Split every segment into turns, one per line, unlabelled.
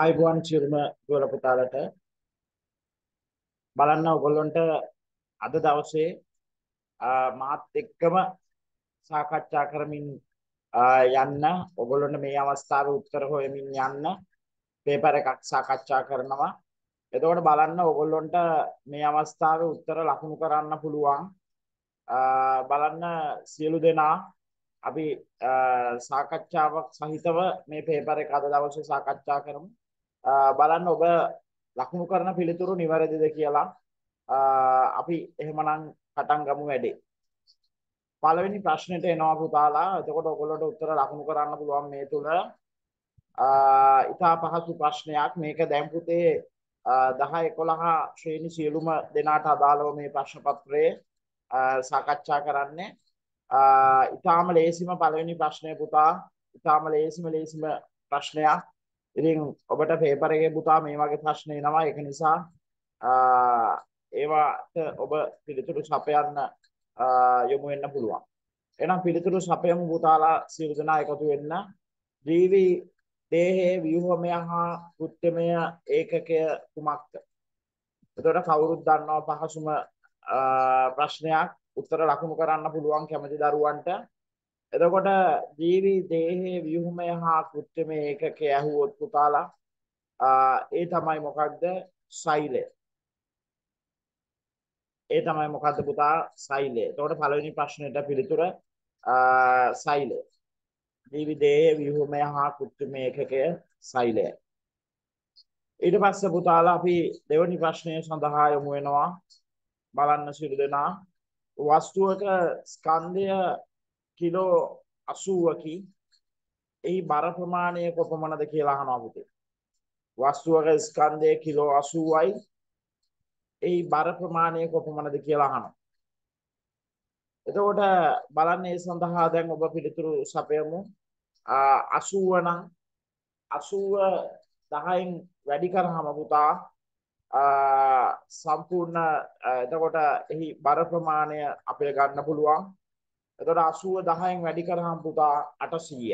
ආයුබෝවන් චිරුම දුවල පුතාලට බලන්න ඔයගොල්ලන්ට අද දවසේ මාත් එක්කම සාකච්ඡා කරමින් යන්න ඔයගොල්ලන්ට මේ අවස්ථාවේ උත්තර හොයමින් යන්න පේපර් එකක් සාකච්ඡා කරනවා එතකොට බලන්න ඔයගොල්ලන්ට මේ අවස්ථාවේ උත්තර ලකුණු කරන්න පුළුවන් බලන්න සියලු දෙනා අපි සාකච්ඡාවක් සහිතව මේ පේපර් එක අද දවසේ සාකච්ඡා කරමු බලන්න ඔබ ලකුණු කරන පිළිතුරු නිවැරදිද කියලා අපි එහෙමනම් පටන් ගමු වැඩේ. පළවෙනි ප්‍රශ්නෙට එනවා පුතාලා. එතකොට ඔයගොල්ලෝට උත්තර ලකුණු කරන්න පුළුවන් මේ තුන. ඉතා පහසු ප්‍රශ්නයක්. මේක දැන් පුතේ 10 11 ශ්‍රේණි සියලුම දෙනාට අදාළව මේ ප්‍රශ්න පත්‍රයේ සාකච්ඡා කරන්නේ. ඉතාම ලේසිම පළවෙනි ප්‍රශ්නය පුතා. ඉතාම ලේසිම ලේසිම ප්‍රශ්නයක්. ඉතින් ඔබට පේපර් එකේ පුතා මේ වගේ ප්‍රශ්න එනවා ඒක නිසා ඒවාට ඔබ පිළිතුරු සපයන්න යොමු වෙන්න පුළුවන්. එහෙනම් පිළිතුරු සපයමු පුතාලා සියලු දෙනා එකතු වෙන්න. ජීවි දේහයේ ව්‍යුහමය හා කෘත්‍යමය ඒකකය කුමක්ද? එතකොට කවුරුත් දන්නව පහසුම ප්‍රශ්නයක් උත්තර ලකුණු කරන්න පුළුවන් කැමති දරුවන්ට එතකොට ජීවි දේහයේ ව්‍යුහමය හා කෘත්‍යමය ඒකක ඇහුවොත් පුතාලා ඒ තමයි මොකක්ද සෛලය. ඒ තමයි මොකද්ද පුතා සෛලය. එතකොට පළවෙනි ප්‍රශ්නෙට පිළිතුර සෛලය. ජීවි දේහයේ ව්‍යුහමය හා කෘත්‍යමය ඒකක සෛලය. ඊට පස්සේ පුතාලා අපි දෙවැනි ප්‍රශ්නය සඳහා යමු වෙනවා. බලන්න සිදු දෙනා වස්තුවක ස්කන්ධය කිලෝ 80කින් එහි බර ප්‍රමාණය කොපමණද කියලා අහනවා පුතේ. වස්තුවක ස්කන්ධය කිලෝ 80යි. එහි බර ප්‍රමාණය කොපමණද කියලා අහනවා. එතකොට බලන්න ඒ සඳහා දැන් ඔබ පිළිතුරු සපයමු. 80 නම් 80 10න් වැඩි කරාම පුතා සම්පූර්ණ එතකොට එහි බර ප්‍රමාණය අපිට ගන්න පුළුවන් එතකොට 80 10න් වැඩි කරාම පුතා 800යි.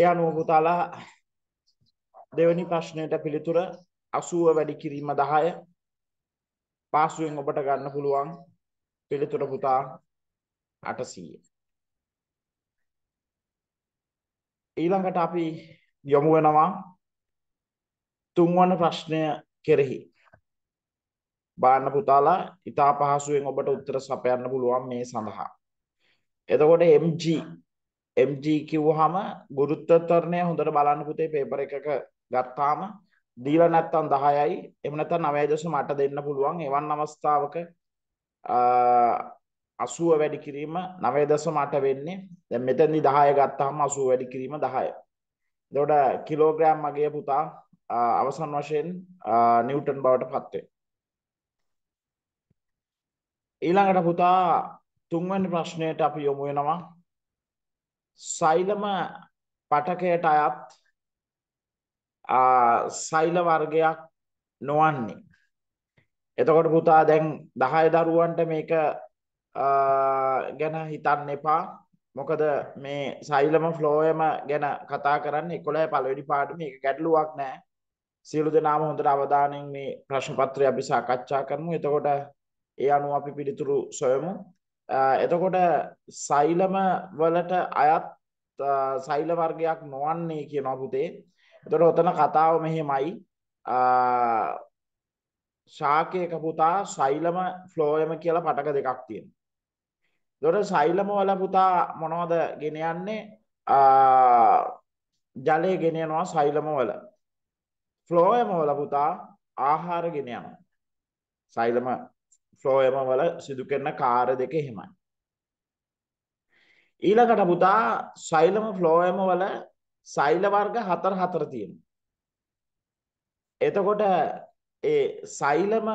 ඒ අනුව පුතාලා දෙවැනි ප්‍රශ්නයට පිළිතුර 80 වැඩි කිරීම 10 පාසුවෙන් ඔබට ගන්න පුළුවන් පිළිතුර පුතා 800 ඊළඟට අපි යොමු වෙනවා තුන්වන ප්‍රශ්නය කෙරෙහි. බාන්න පුතාලා ඉතා පහසුවෙන් ඔබට උත්තර සපයන්න පුළුවන් මේ සඳහා. එතකොට MG MG කිව්වහම ගුරුත්වත්වරණය හොඳට බලන්න පුතේ පේපර් එකක ගත්තාම දීලා නැත්තම් 10යි එහෙම නැත්නම් 9.8 දෙන්න පුළුවන් එවන් අවස්ථාවක 80 වැඩි කිරීම 9.8 වෙන්නේ. දැන් මෙතෙන්දි 10 ගත්තාම 80 වැඩි කිරීම 10. එතකොට කිලෝග්‍රෑම් මගේ පුතා අවසන් වශයෙන් නිව්ටන් බවට පත් වෙනවා. ඊළඟට පුතා තුන්වැනි ප්‍රශ්නයට අපි යොමු වෙනවා. සෛලම පටකයට අයත් සෛල වර්ගයක් නොවන්නේ. එතකොට පුතා දැන් 10 දරුවන්ට මේක ගැන හිතන්න එපා මොකද මේ සයිලම ෆ්ලෝයම ගැන කතා කරන්න එකොලෑ පලවෙඩි පාටම එක ගැටලුවක් නෑ සියලු දෙනාම හොඳට අවධානයෙන් මේ ප්‍රශ්නපත්‍රය අපි සාකච්ඡා කරමු එතකොට ඒ අනුව අපි පිළිතුරු සොයමු එතකොට සයිලම වලට අයත් සයිල වර්ගයක් නොවන්නේ කියන පුතේ එතොට ඔතන කතාව මෙහෙමයි ශාකයක පුතා සයිලම ෆ්ලෝයම කියලා පටක දෙකක් තියෙන දොට සයිලම වල පුතා මොනවද ගෙනයන්නේ ජලය ගෙනයනවා සයිලම වල ෆ්ලෝයම වල පුතා ආහාර ගෙන යනවා සයිලම ෆ්ලෝයම වල සිදු කරන කාර දෙක එහෙමයි ඊළඟට පුතා සයිලම ෆ්ලෝයම වල සයිල වර්ග හතර හතර තියෙන එතකොට ඒ සයිලම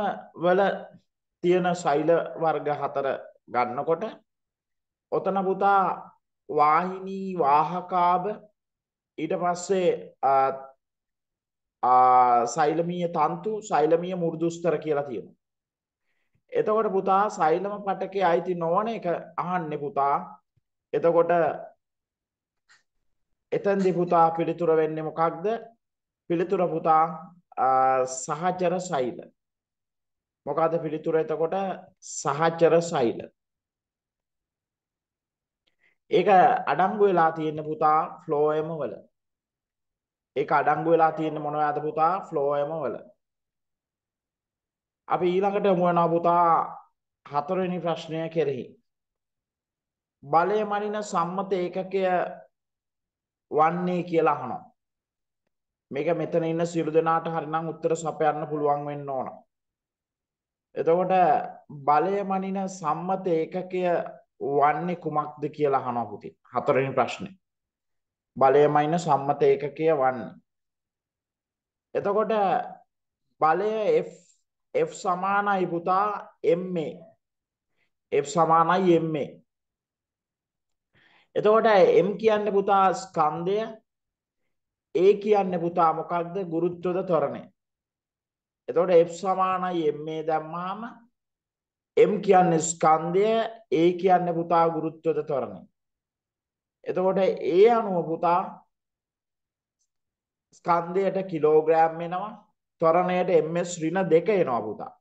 වල තියෙන සයිල වර්ග හතර ගන්නකොට ඔතන පුතා වාහිනී වාහකාබ ඊට පස්සේ සෛලමීය තන්තු සෛලමීය මුරුදුස්තර කියලා තියෙනවා. එතකොට පුතා සෛලම පටකේ අයිති නොවන එක අහන්නේ පුතා. එතකොට එතෙන්දී පුතා පිළිතුර වෙන්නේ මොකක්ද? පිළිතුර පුතා සහචර සෛල. මොකද පිළිතුර එතකොට සහචර සෛල. ඒක අඩංගු වෙලා තියෙන පුතා ෆ්ලෝයම වල. ඒක අඩංගු වෙලා තියෙන මොනවාද පුතා ෆ්ලෝයම වල. අපි ඊළඟට යමු වෙනවා පුතා හතරවෙනි ප්‍රශ්නය කෙරෙහි. බලය මනින සම්මත ඒකකය වන්නේ කියලා අහනවා. මේක මෙතන ඉන්න සියලු දෙනාට හරිනම් උත්තර සපයන්න පුළුවන් වෙන්න ඕන. එතකොට බලය මනින සම්මත ඒකකය වන්නේ කුමක්ද කියලා අහනවා පුතින්. හතරවෙනි ප්‍රශ්නේ. බලය මයිනස් සම්මත ඒකකය වන්නේ. එතකොට බලය F F සමානයි පුතා MA. F සමානයි MA. එතකොට M කියන්නේ පුතා ස්කන්ධය A කියන්නේ පුතා මොකක්ද ගුරුත්වද ත්වරණය. එතකොට F සමානයි MA දැම්මහම M කියන්නේ ස්කන්ධය, A කියන්නේ පුතා ගුරුත්වද ත්වරණය. එතකොට ඒ අනුව පුතා ස්කන්ධයට කිලෝග්‍රෑම් එනවා, ත්වරණයට ms ඍණ දෙක එනවා පුතා.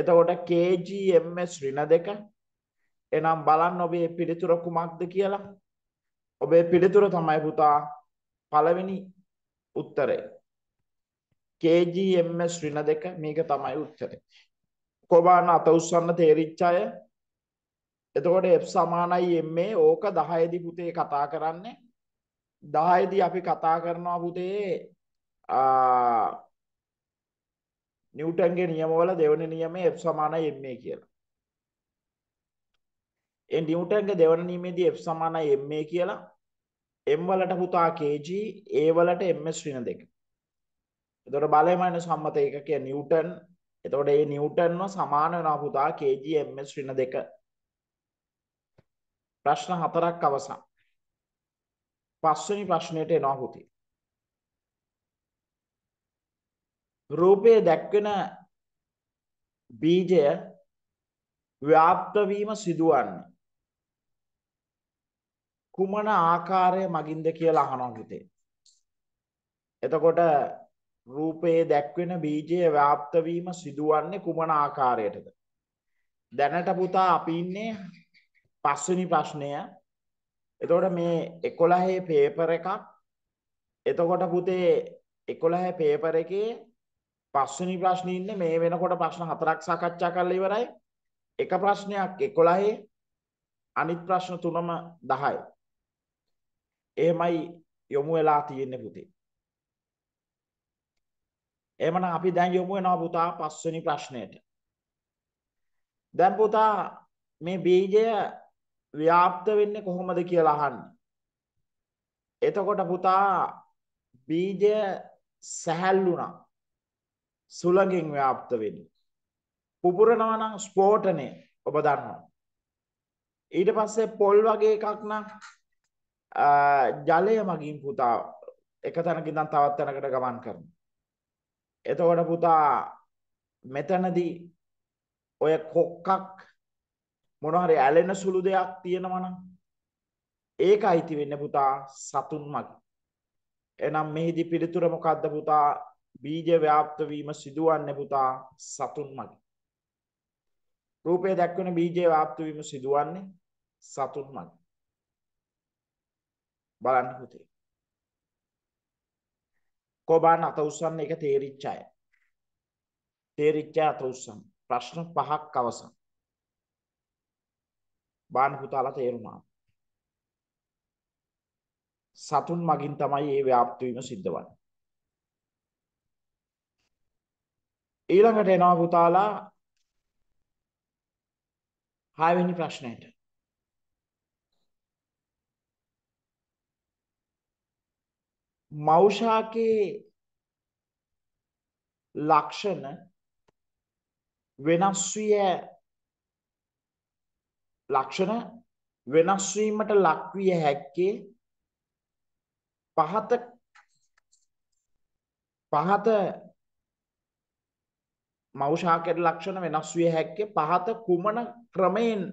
එතකොට kg ms ඍණ දෙක එනම් බලන්න ඔබේ පිළිතුර කුමක්ද කියලා. ඔබේ පිළිතුර තමයි පුතා පළවෙනි උත්තරේ. kg ms ඍණ දෙක මේක තමයි උත්තරේ. කොබාන අත උස්සන්න තේරිච්ච අය එතකොට එප් සමානයි එම්මේ ඕක දහයදි පුතේ කතා කරන්නේ දහයදි අපි කතා කරනවා පුතේ නිවටන්ගේ නියමවල දෙවන නියම එප් සමානයි එම්මේ කියලා එ නිියවටන්ගේ දෙවන නීමේදී එප් සමානයි එම්මේ කියලා එම් වලට පුතා කේජී ඒ වලට එම්ම ශ්‍රීන දෙක එතොට බලයමයින සම්මත එකකය නිියවටන් එතකොට ඒ නිව්ටන්ව සමාන වෙනවා පුතා kg ms ඍණ 2 ප්‍රශ්න හතරක් අවසන් පස්වෙනි ප්‍රශ්නයට එනවා පුතේ රූපයේ දැක්වෙන බීජය ව්‍යාප්ත වීම සිදුවන්නේ කුමන ආකාරය මගින්ද කියලා අහනවා පුතේ එතකොට රූපයේ දැක්වෙන බීජය ව්‍යාප්ත වීම සිදුවන්නේ කුමන ආකාරයටද දැනට පුතා අපි ඉන්නේ පස්වෙනි ප්‍රශ්නය එතකොට මේ 11 පේපර් එකක් එතකොට පුතේ 11 පේපර් එකේ පස්වෙනි ප්‍රශ්නේ ඉන්නේ මේ වෙනකොට ප්‍රශ්න හතරක් සාකච්ඡා කරලා ඉවරයි එක ප්‍රශ්නයක් 11 අනිත් ප්‍රශ්න තුනම 10යි එහෙමයි යොමු වෙලා තියෙන්නේ පුතේ එමනම් අපි දැන් යොමු වෙනවා පුතා පස්වෙනි ප්‍රශ්නයට. දැන් පුතා මේ බීජය ව්‍යාප්ත වෙන්නේ කොහොමද කියලා අහන්නේ. එතකොට පුතා බීජය සැහැල්ලුණා. සුළඟින් ව්‍යාප්ත වෙන්නේ. පුපුරනවා නම් ස්ෆෝටනය ඔබ දන්නවා. ඊට පස්සේ පොල් වගේ එකක් නම් ජලය මගින් පුතා එක තැනකින් තවත් තැනකට ගමන් කරනවා. එතකොට පුතා මෙතනදී ඔය කොක්කක් මොන හරි ඇලෙන සුළු දෙයක් තියෙනවා නම් ඒක අයිති වෙන්නේ පුතා සතුන් මගින්. එනම් මෙහිදී පිළිතුර මොකද්ද පුතා? බීජ ව්‍යාප්ත වීම සිදුවන්නේ පුතා සතුන් මගින්. රූපය දක්වන බීජ ව්‍යාප්ත වීම සිදුවන්නේ සතුන් මගින්. බලන්න පුතේ. කොබාන අත උස්සන්න එක තේරිච්ච අය. තේරිච්ච අත උස්සන්න. ප්‍රශ්න පහක් අවසන්. බාන පුතාලා තේරුණා. සතුන් මගින් තමයි මේ ව්‍යාප්ත වීම සිද්ධ වන්නේ. ඊළඟට එනවා පුතාලා 6 වෙනි ප්‍රශ්නයට. මෞෂාකේ ලක්ෂණ වෙනස් විය ලක්ෂණ වෙනස් වීමට ලක්විය හැක්කේ පහත පහත මෞෂාකයට ලක්ෂණ වෙනස් විය හැක්කේ පහත කුමන ක්‍රමයෙන්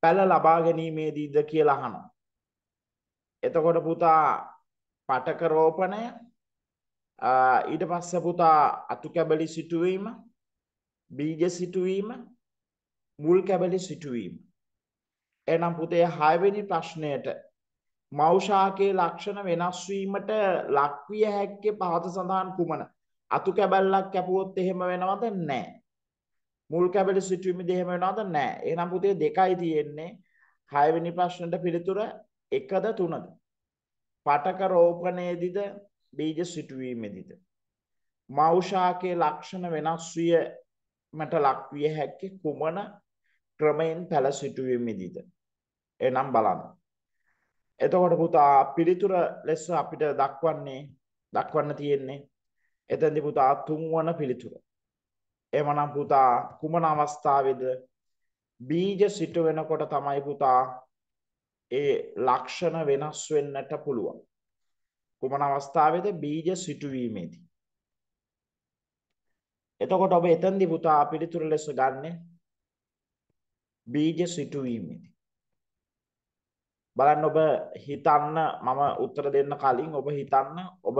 පැල ලබා ගැනීමේදීද කියලා අහනවා. එතකොට පුතා පටක රෝපණය ඊට පස්ස පුතා අතු කැබලි සිටුවීම බීජ සිටුවීම මුල් කැබලි සිටුවීම. එනම් පුතේ හයවෙනි ප්‍රශ්නයට මෞෂාකයේ ලක්ෂණ වෙනස්වීමට ලක්විය හැක්කේ පහත සඳහන් කුමන අතු කැබැල්ලක් කැපුවොත් එහෙම වෙනවද නෑ. මුල් කැබලි සිටුවීම දෙහෙම වෙනවද නෑ එනම් පුතේ දෙකයි තියෙන්නේ හයවෙනි ප්‍රශ්නට පිළිතුර එකද තුනද. පටක රෝපණයේදීද බීජ සිටුවීමේදීද මෞෂාකයේ ලක්ෂණ වෙනස් වීමට ලක්විය හැකි කුමන ක්‍රමයෙන් පැල සිටුවීමේදීද එනම් බලන්න එතකොට පුතා පිළිතුර ලෙස අපිට දක්වන්නේ දක්වන්න තියෙන්නේ එතෙන්දී පුතා තුන්වන පිළිතුර එමනම් පුතා කුමන අවස්ථාවේද බීජ සිටු වෙනකොට තමයි පුතා ඒ ලක්ෂණ වෙනස් වෙන්නට පුළුවන්. කුමන අවස්ථාවේද බීජ සිටුවීමේදී. එතකොට ඔබ එතෙන්දි පුතා පිළිතුරු ලෙස ගන්නෙ බීජ සිටුවීමේදී. බලන්න ඔබ හිතන්න මම උත්තර දෙන්න කලින් ඔබ හිතන්න ඔබ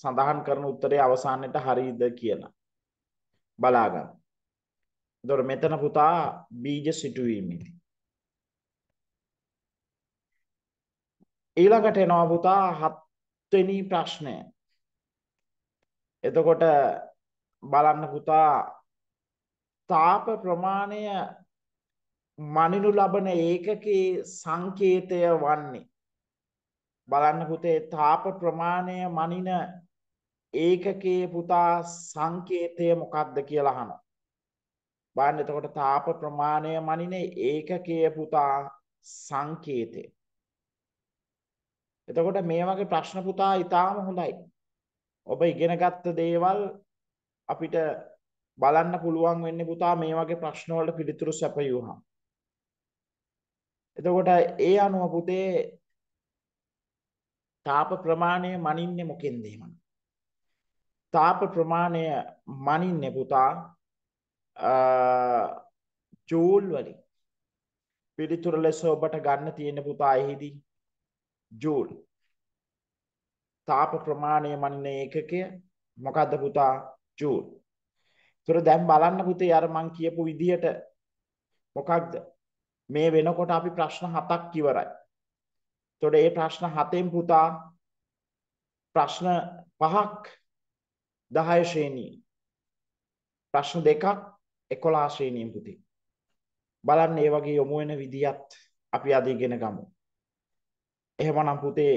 සඳහන් කරන උත්තරේ අවසානයේට හරියද කියලා. බලාගන්න. එතකොට මෙතන පුතා බීජ සිටුවීමේදී ඊළඟට එනවා පුතා හත්වෙනි ප්‍රශ්නය. එතකොට බලන්න පුතා තාප ප්‍රමාණය මනිනු ලබන ඒකකේ සංකේතය වන්නේ බලන්න පුතේ තාප ප්‍රමාණය මනින ඒකකේ පුතා සංකේතය මොකක්ද කියලා අහනවා. බලන්න එතකොට තාප ප්‍රමාණය මනින ඒකකයේ පුතා සංකේතය එතකොට මේ වගේ ප්‍රශ්න පුතා ඊටාම හොඳයි. ඔබ ඉගෙනගත්ත දේවල් අපිට බලන්න පුළුවන් වෙන්නේ පුතා මේ වගේ ප්‍රශ්න වලට පිළිතුරු සැපයුවා. එතකොට ඒ අනුව පුතේ තාප ප්‍රමාණය මනින්නේ මොකෙන්ද එහෙනම්? තාප ප්‍රමාණය මනින්නේ පුතා ජූල් වලින්. පිළිතුර ලෙස ඔබට ගන්න තියෙන පුතා එහිදී ජූල් තාප ප්‍රමාණය මන්නේ ඒකකය මොකද්ද පුතා ජූල් ඒතර දැන් බලන්න පුතේ අර මං කියපු විදියට මොකක්ද මේ වෙනකොට අපි ප්‍රශ්න හතක් ඉවරයි ඒතකොට මේ ප්‍රශ්න හතෙන් පුතා ප්‍රශ්න පහක් 10 ශ්‍රේණී ප්‍රශ්න දෙකක් 11 ශ්‍රේණියෙන් පුතේ බලන්න ඒ වගේ යොමු වෙන විදියත් අපි අද ඉගෙන ගමු එහෙමනම් පුතේ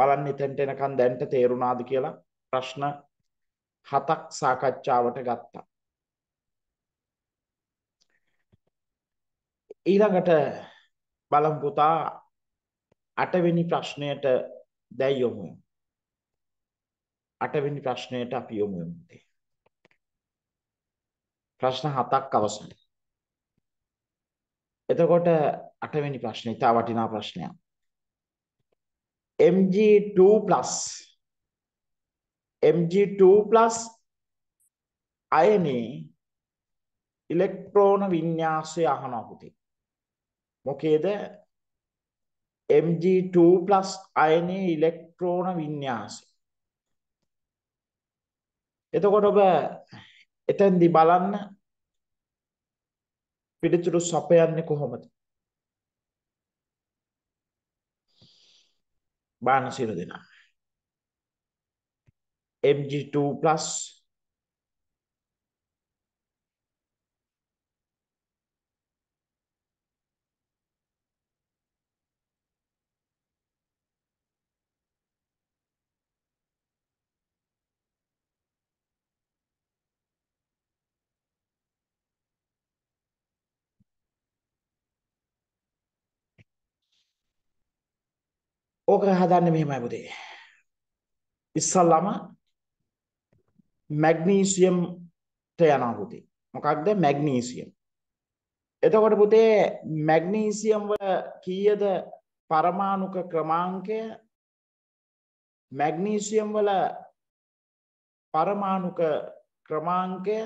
බලන්න එතෙන්ට එනකන් දැන්ට තේරුණාද කියලා ප්‍රශ්න හතක් සාකච්ඡාවට ගත්තා. ඊළඟට බලමු පුතා අටවෙනි ප්‍රශ්නයට දැන් යමු. අටවෙනි ප්‍රශ්නයට අපි යමු. ප්‍රශ්න හතක් අවසන්. එතකොට අටවෙනි ප්‍රශ්නේ ඉතා වටිනා ප්‍රශ්නයක්. mg2 plus mg2 plus අයනේ ඉලෙක්ට්‍රෝන වින්‍යාසය අහනවා පුතේ මොකේද mg2 plus අයනේ ඉලෙක්ට්‍රෝන වින්‍යාසය එතකොට ඔබ එතෙන්දී බලන්න පිළිතුරු සපයන්නේ කොහොමද බාන සියලු දෙනා mg2 plus ඕක හදන්නේ මෙහෙමයි පුතේ. ඉස්සල්ලාම මැග්නීසියම් ට යනවා පුතේ. මොකක්ද මැග්නීසියම්? එතකොට පුතේ මැග්නීසියම් වල කීයද පරමාණුක ක්‍රමාංකය? මැග්නීසියම් වල පරමාණුක ක්‍රමාංකය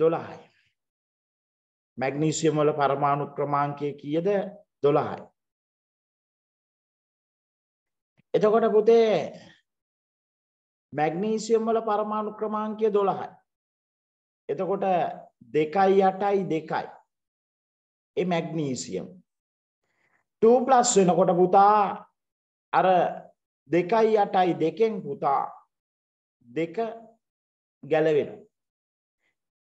12යි. මැග්නීසියම් වල පරමාණු ක්‍රමාංකය කීයද 12යි.
එතකොට පුතේ මැග්නීසියම් වල පරමාණු ක්‍රමාංකය 12යි. එතකොට 2යි 8යි 2යි. ඒ මැග්නීසියම් 2+ වෙනකොට පුතා අර 2යි 8යි 2කින් පුතා 2 ගැලවෙනවා.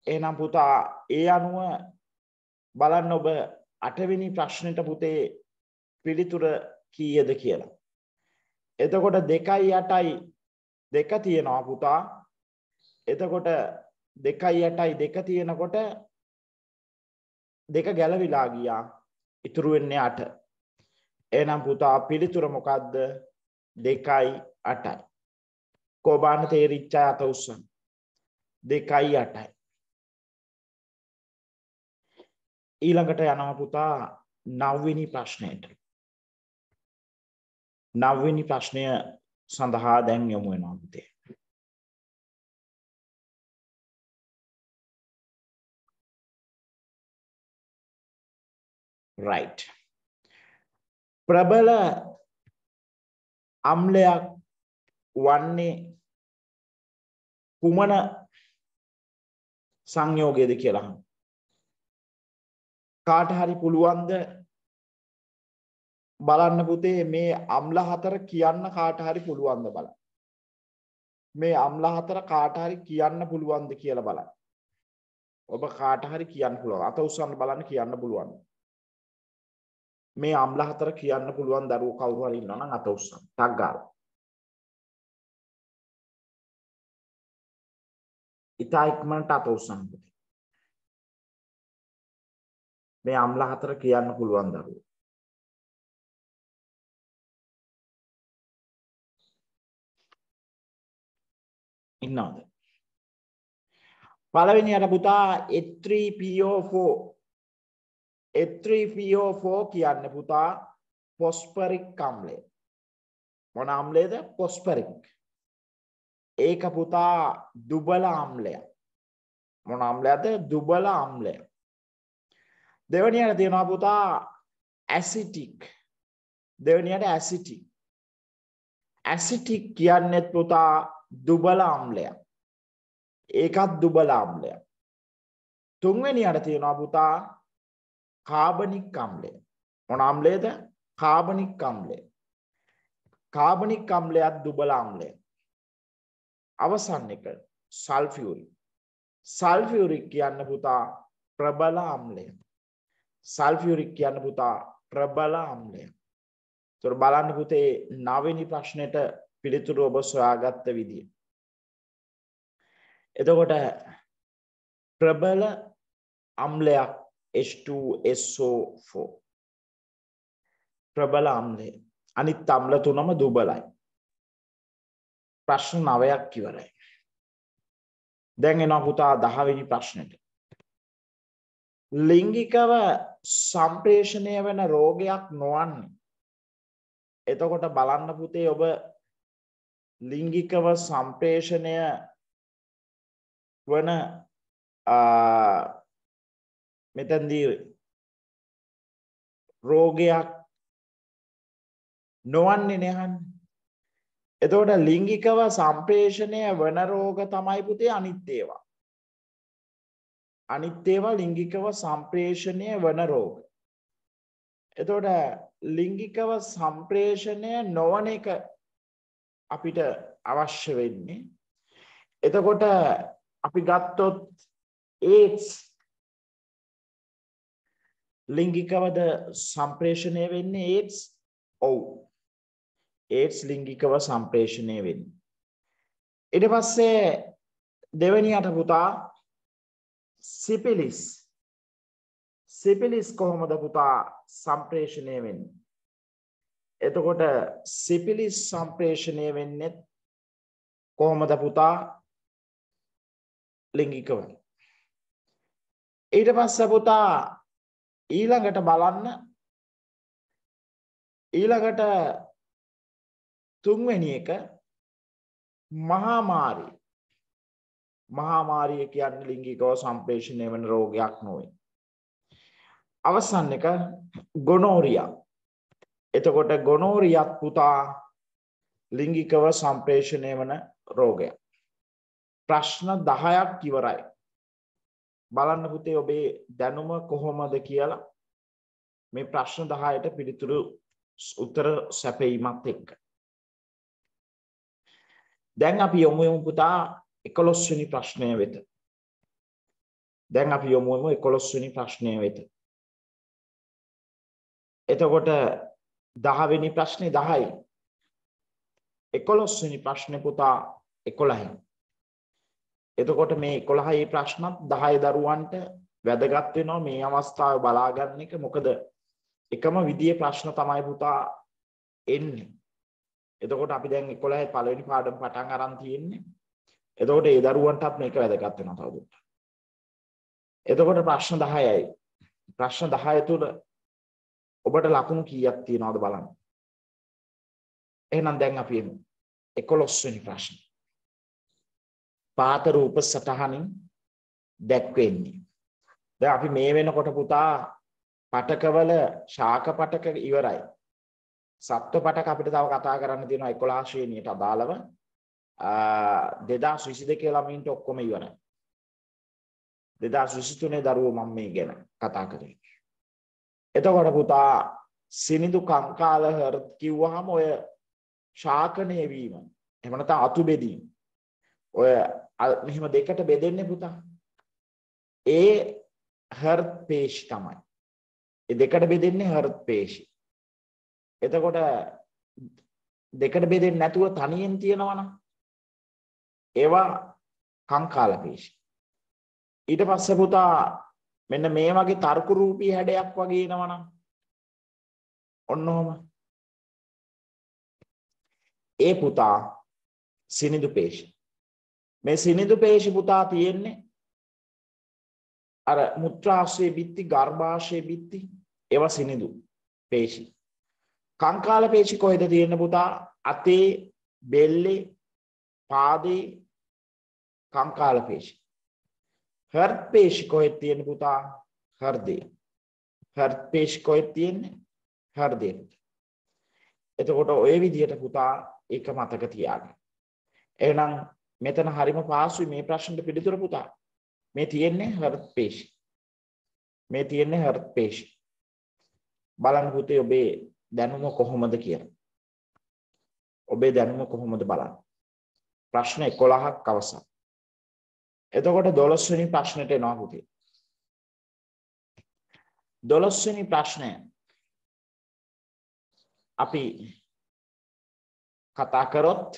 එහෙනම් පුතා ඒ අනුව බලන්න ඔබ අටවෙනි ප්‍රශ්නයට පුතේ පිළිතුර කීයද කියලා. එතකොට දෙකයි යටයි දෙක තියෙනවා පුතා. එතකොට දෙකයි යටයි දෙක තියෙනකොට දෙක ගැලවිලා ගියා. ඉතුරු වෙන්නේ අට. එහෙනම් පුතා පිළිතුර මොකද්ද? දෙකයි අටයි. කොබාන තේරිච්චා අත උස්සන. දෙකයි අටයි. ඊළඟට යනවා පුතා නවවෙනි ප්‍රශ්නයට. නවවෙනි ප්‍රශ්නය සඳහා දැන් යොමු වෙනවා පුතේ.
right ප්‍රබල අම්ලයක් වන්නේ කුමන සංයෝගයද කියලා
කාට හරි පුළුවන්ද බලන්න පුතේ මේ අම්ල හතර කියන්න කාට හරි පුළුවන්ද බලන්න. මේ අම්ල හතර කාට හරි කියන්න පුළුවන්ද කියලා බලන්න. ඔබ කාට හරි කියන්න පුළුවන්. අත උස්සන්න බලන්න කියන්න පුළුවන්. මේ අම්ල හතර කියන්න පුළුවන්
දරුවෝ කවුරු හරි ඉන්නවා නම් අත උස්සන්න. ටක් ගාලා. ඉතා ඉක්මනට අත උස්සන්න පුතේ. මේ අම්ල හතර කියන්න පුළුවන් දරුවෝ.
ඉන්නවද? පළවෙනි අර පුතා H3PO4 H3PO4 කියන්නේ පුතා phosphoric අම්ලය. මොන අම්ලයේද? phosphoric. ඒක පුතා දුබල අම්ලයක්. මොන අම්ලයක්ද? දුබල අම්ලයක්. දෙවනියට තියෙනවා පුතා ඇසිටික් දෙවනියට ඇසිටික් ඇසිටික් කියන්නෙත් පුතා දුබල අම්ලයක් ඒකත් දුබල අම්ලයක් තුන්වෙනියට තියෙනවා පුතා කාබනික් අම්ලය මොන අම්ලයේද කාබනික් අම්ලය කාබනික් අම්ලයත් දුබල අම්ලය අවසන් එක සල්ෆියුරික් සල්ෆියුරික් කියන්න පුතා ප්‍රබල අම්ලයක් සල්ෆියුරික් කියන්න පුතා ප්‍රබල අම්ලය. තුර බලන්න පුතේ නවනි ප්‍රශ්නයට පිළිතුරු ඔබ සොයාගත්ත විදිිය. එතකොට ප්‍රබල අම්ලයක් H2SO4 ප්‍රබල අම්ලේ අනිත් අම්ල තුනම දුබලයි. ප්‍රශ්න නවයක් කිවරයි. දැන් එනවා පුතා දහවෙනි ප්‍රශ්නයට. ලිංගිකව සම්ප්‍රේෂණය වෙන රෝගයක් නොවන්නේ. එතකොට බලන්න පුතේ ඔබ ලිංගිකව සම්ප්‍රේෂණය
වන මෙතැන්දී රෝගයක්
නොවන්නේ නැහන් එතෝට ලිංගිකව සම්ප්‍රේෂණය වන රෝග තමයි පුතේ අනිත්තේවා අනිත් ඒවා ලිංගිකව සම්ප්‍රේෂණය වන රෝග. එතකොට ලිංගිකව සම්ප්‍රේෂණය නොවන එක අපිට අවශ්‍ය වෙන්නේ. එතකොට අපි ගත්තොත් ඒස් ලිංගිකවද සම්ප්‍රේෂණය වෙන්නේ ඒස් ඔව් ඒස් ලිංගිකව සම්ප්‍රේෂණය වෙන්නේ. ඉඩ පස්සේ දෙවැනි අට පුතා සිපිලිස් සිපිලිස් කොහොමද පුතා සම්ප්‍රේෂණය වෙන්න. එතකොට සිපිලිස් සම්ප්‍රේෂණය වෙන්නෙත් කොහොමද පුතා ලිංගිකව. ඊට පස්ස
පුතා ඊළඟට බලන්න ඊළඟට
තුන්වැනි එක මහාමාරී මහාමාරිය කියන්නේ ලිංගිකව සම්ප්‍රේෂණය වන රෝගයක් නොවේ. අවසන් එක ගොනෝරියා. එතකොට ගොනෝරියත් පුතා ලිංගිකව සම්ප්‍රේෂණය වන රෝගයක්. ප්‍රශ්න දහයක් ඉවරයි. බලන්න පුතේ ඔබේ දැනුම කොහොමද කියලා මේ ප්‍රශ්න දහයට පිළිතුරු උත්තර සැපීමත් එක්ක. දැන් අපි යොමු යොමු පුතා 11 වෙනි ප්‍රශ්නය වෙත. දැන් අපි යමු යමු 11 වෙනි ප්‍රශ්නය වෙත. එතකොට 10 වෙනි ප්‍රශ්නේ 10යි. 11 වෙනි ප්‍රශ්නේ පුතා 11යි. එතකොට මේ 11යි ප්‍රශ්නත් 10 දරුවන්ට වැදගත් වෙනවා මේ අවස්ථාව බලා ගන්න එක. මොකද එකම විදියේ ප්‍රශ්න තමයි පුතා එන්නේ. එතකොට අපි දැන් 11 පළවෙනි පාඩම පටන් අරන් තියෙන්නේ. එතකොට ඒ දරුවන්ටත් මේක වැදගත් වෙනවා තවදුරටත්. එතකොට ප්‍රශ්න 10යි. ප්‍රශ්න 10 තුල ඔබට ලකුණු කීයක් තියෙනවද බලන්න. එහෙනම් දැන් අපි එමු 11 වෙනි ප්‍රශ්න. පාත රූප සටහනින් දැක්වෙන්නේ. දැන් අපි මේ වෙනකොට පුතා පටකවල ශාක පටක ඉවරයි. සත්ව පටක අපිට තව කතා කරන්න තියෙනවා 11 ශ්‍රේණියට අදාළව දෙදස් විසි දෙකේ ළමින්ට ඔක්කොම ඉවරයි. දෙදස් විසිතුනේ දරුවෝ මම මේ ගැන කතා කරේ. එතකොට පුතා සිනිඳු කංකාල හර්ත් කිව්වහම ඔය ශාකණය වීම එහෙම නැත්නම් අතු බෙදීම ඔය මෙහෙම දෙකට බෙදෙන්නේ පුතා. ඒ හර්ත් පේශි තමයි. ඒ දෙකට බෙදෙන්නේ හර්ත් පේශි. එතකොට දෙකට බෙදෙන්නේ නැතුව තනියෙන් තියෙනවනම් ඒවා කංකාලපේශි. ඊට පස්සේ පුතා මෙන්න මේ වගේ තර්ක රූපී හැඩයක් වගේ එනවනම් ඔන්න ඔහම
ඒ පුතා සිනිදු පේශි.
මේ සිනිදු පේශි පුතා තියෙන්නේ අර මුත්‍රාශ්‍රයේ බිත්ති ගර්භාශයේ බිත්ති ඒවා සිනිදු පේශි. කංකාල පේශි කොහෙද තියෙන පුතා? අතේ, බෙල්ලේ, පාදේ, කංකාල පේශි. හර්ත් පේශිකොයත් තියෙන පුතා හර්දය. හර්ත් පේශිකොයත් තියෙන්නේ හර්දයට. එතකොට ඔය විදිහට පුතා ඒක මතක තියාගන්න. එහෙනම් මෙතන හරිම පාසුයි මේ ප්‍රශ්නට පිළිතුර පුතා. මේ තියෙන්නේ හර්ත් පේශි. මේ තියෙන්නේ හර්ත් පේශි. බලන්න පුතේ ඔබේ දැනුම කොහොමද කියලා. ඔබේ දැනුම කොහොමද බලන්න. ප්‍රශ්න 11ක්
අවසන්. එතකොට 12 වෙනි ප්‍රශ්නෙට එනවා පුතේ.
12 වෙනි ප්‍රශ්නය අපි කතා කරොත්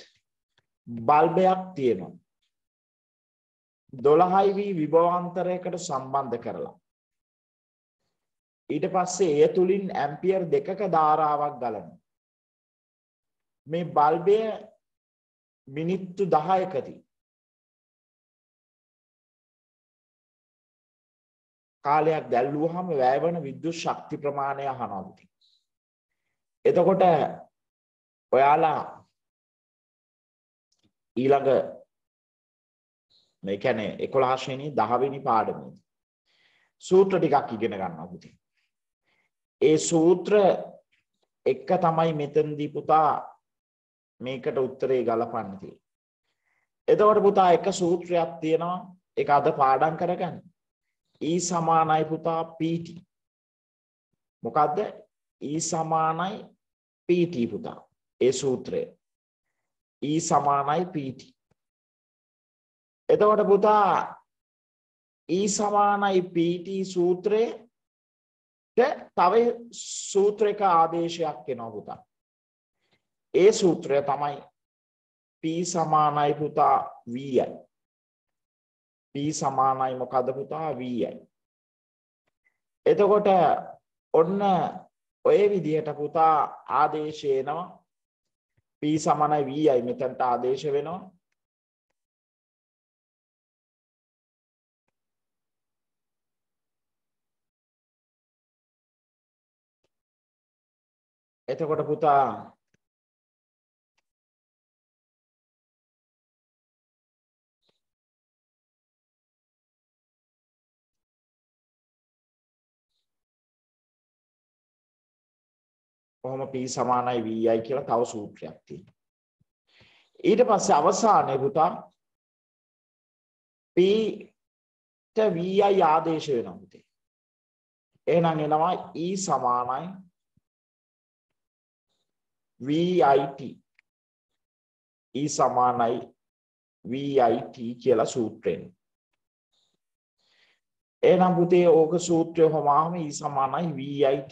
බල්බයක් තියෙනවා. 12V විභවාන්තරයකට සම්බන්ධ කරලා ඊට පස්සේ එය තුලින් ඇම්පියර් දෙකක ධාරාවක් ගලනවා. මේ බල්බය මිනිත්තු 10කදී කාලයක් දැල්ලුවාම වැය වෙන විද්‍යුත් ශක්ති ප්‍රමාණය අහනවා ඉතින්. එතකොට ඔයාලා ඊළඟ මේ කියන්නේ 11 වෙනි 10 වෙනි පාඩමේ සූත්‍ර ටිකක් ඉගෙන ගන්නවා පුතේ. ඒ සූත්‍ර එක තමයි මෙතනදී පුතා මේකට උත්තරේ ගලපන්න තියෙන්නේ. එතකොට පුතා එක සූත්‍රයක් තියෙනවා ඒක අද පාඩම් කරගන්න. E සමානයි පුතා PT. මොකද්ද? E සමානයි PT පුතා. ඒ සූත්‍රය. E සමානයි PT. එතකොට පුතා E සමානයි PT සූත්‍රයේ තව සූත්‍රයක ආදේශයක් එනවා පුතා. ඒ සූත්‍රය තමයි P සමානයි පුතා VI. p සමානයි මොකද පුතා vi. එතකොට ඔන්න ඔය විදිහට පුතා ආදේශ එනවා p සමානයි vi මෙතනට ආදේශ වෙනවා.
එතකොට පුතා කොහොම P සමානයි VI
කියලා තව සූත්‍රයක් තියෙනවා. ඊට පස්සේ අවසානයේ පුතා P ට VI ආදේශ වෙනවා පුතේ. එහෙනම් එනවා E සමානයි VIT. E සමානයි VIT කියලා සූත්‍රයෙන්. එහෙනම් පුතේ ඕක සූත්‍රය හොමාම E සමානයි VIT.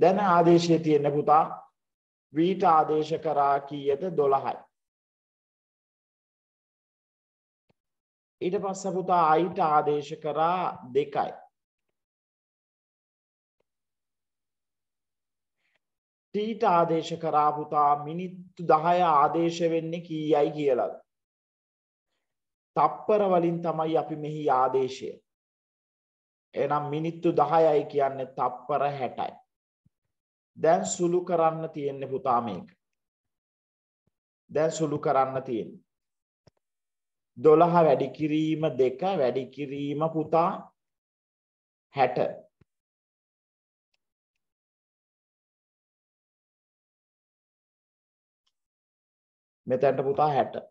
දැන ආදේශය තියෙන පුතා වීට ආදේශ කරා කීයද 12යි. ඊට පස්සේ පුතා අයිට ආදේශ කරා 2යි. ටීට ආදේශ කරා පුතා මිනිත්තු 10 ආදේශ වෙන්නේ කීයයි කියලාද? තප්පර වලින් තමයි අපි මෙහි ආදේශය. එහෙනම් මිනිත්තු 10යි කියන්නේ තප්පර 60යි. දැන් සුළු කරන්න තියෙන්නේ පුතා මේක. දැන් සුළු කරන්න තියෙන්නේ. 12 වැඩි කිරීම 2 වැඩි කිරීම පුතා
60. මෙතැන්ට පුතා 60.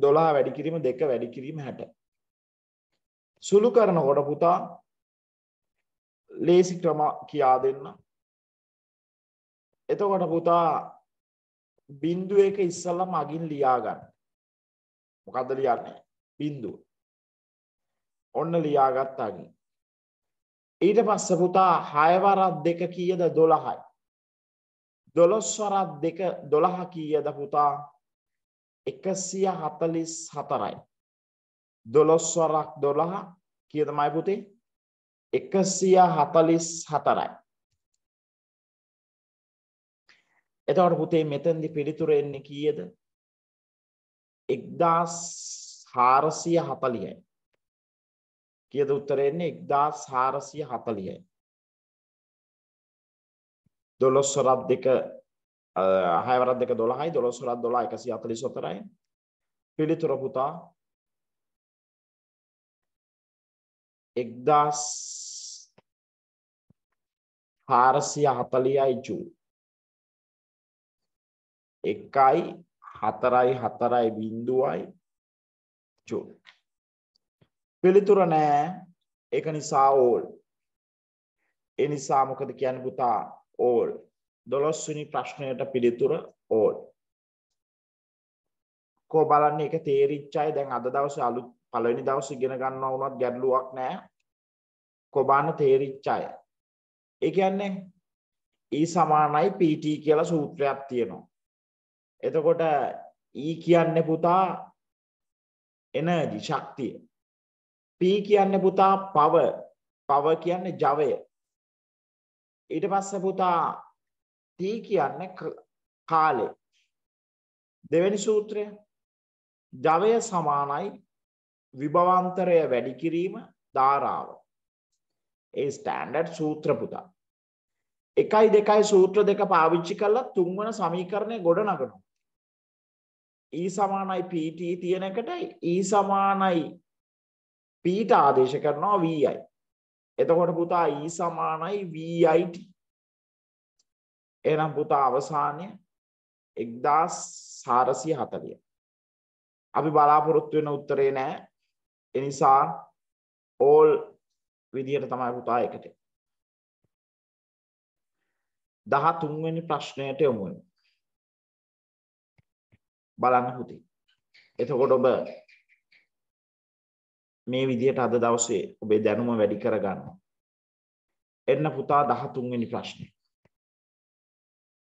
12 වැඩි කිරීම 2 වැඩි කිරීම 60. සුළු කරනකොට පුතා ලේසි ක්‍රම කියා දෙන්නම්. එතකොට පුතා බින්දුව එක ඉස්සල්ලා මගින් ලියාගන්න. මොකද්ද ලියන්නේ? බින්දුව. ඔන්න ලියාගත්තා කි. ඊට පස්සේ පුතා 6 වරක් 2 කීයද 12යි. 12 වරක් 2 12 කීයද පුතා? 144යි. 12 වරක් 12 කීයද මයි පුතේ? 144යි. එතවට පුතේ මෙතැන්දි පිළිතුර එන්නේ කියද එක්දා හාරසිය හතලියයි කියද උත්තරෙන්නේ එක්දා හාරසිය හතලියයි දොළොස්සොරත් දෙක හයවරත් දෙක දොළහයි දොළොස්සොරත් දොලා එකසි අතලි සොතරයි පිළිතුර පුතා
එක්දස් හාරසිය හතලියයි
ජූ එකයි හතරයි හතරයි බින්දුවයි චූ පිළිතුර නෑ ඒක නිසා ඕල් ඒ නිසා මොකද කියන්නේ පුතා ඕල් 12 වෙනි ප්‍රශ්නයට පිළිතුර ඕල් කෝ බලන්න ඒක තේරිච්ච අය දැන් අද දවසේ අලුත් පළවෙනි දවසේ ඉගෙන ගන්නවා වුණත් ගැටලුවක් නෑ කෝ බලන්න තේරිච්ච අය ඒ කියන්නේ E සමානයි PT කියලා සූත්‍රයක් තියෙනවා එතකොට E කියන්නේ පුතා එනර්ජි ශක්තිය. P කියන්නේ පුතා power. power කියන්නේ ජවය. ඊට පස්සේ පුතා T කියන්නේ කාලය. දෙවෙනි සූත්‍රය ජවය සමානයි විභවාන්තරය වැඩි කිරීම ධාරාව. ඒ ස්ටෑන්ඩඩ් සූත්‍ර පුතා. එකයි දෙකයි සූත්‍ර දෙක පාවිච්චි කළා තුන්වන සමීකරණය ගොඩනගනවා. E සමානයි PT තියෙන එකට E සමානයි Pට ආදේශ කරනවා VI. එතකොට පුතා E සමානයි VIT. එහෙනම් පුතා අවසානය 1440. අපි බලාපොරොත්තු වෙන උත්තරේ නෑ. ඒ නිසා all විදියට තමයි පුතා එකට. 13 වෙනි ප්‍රශ්නයට යමු. බලන්න පුතේ. එතකොට ඔබ මේ විදිහට අද දවසේ ඔබේ දැනුම වැඩි කරගන්න. එන්න පුතා 13 වෙනි ප්‍රශ්නේ.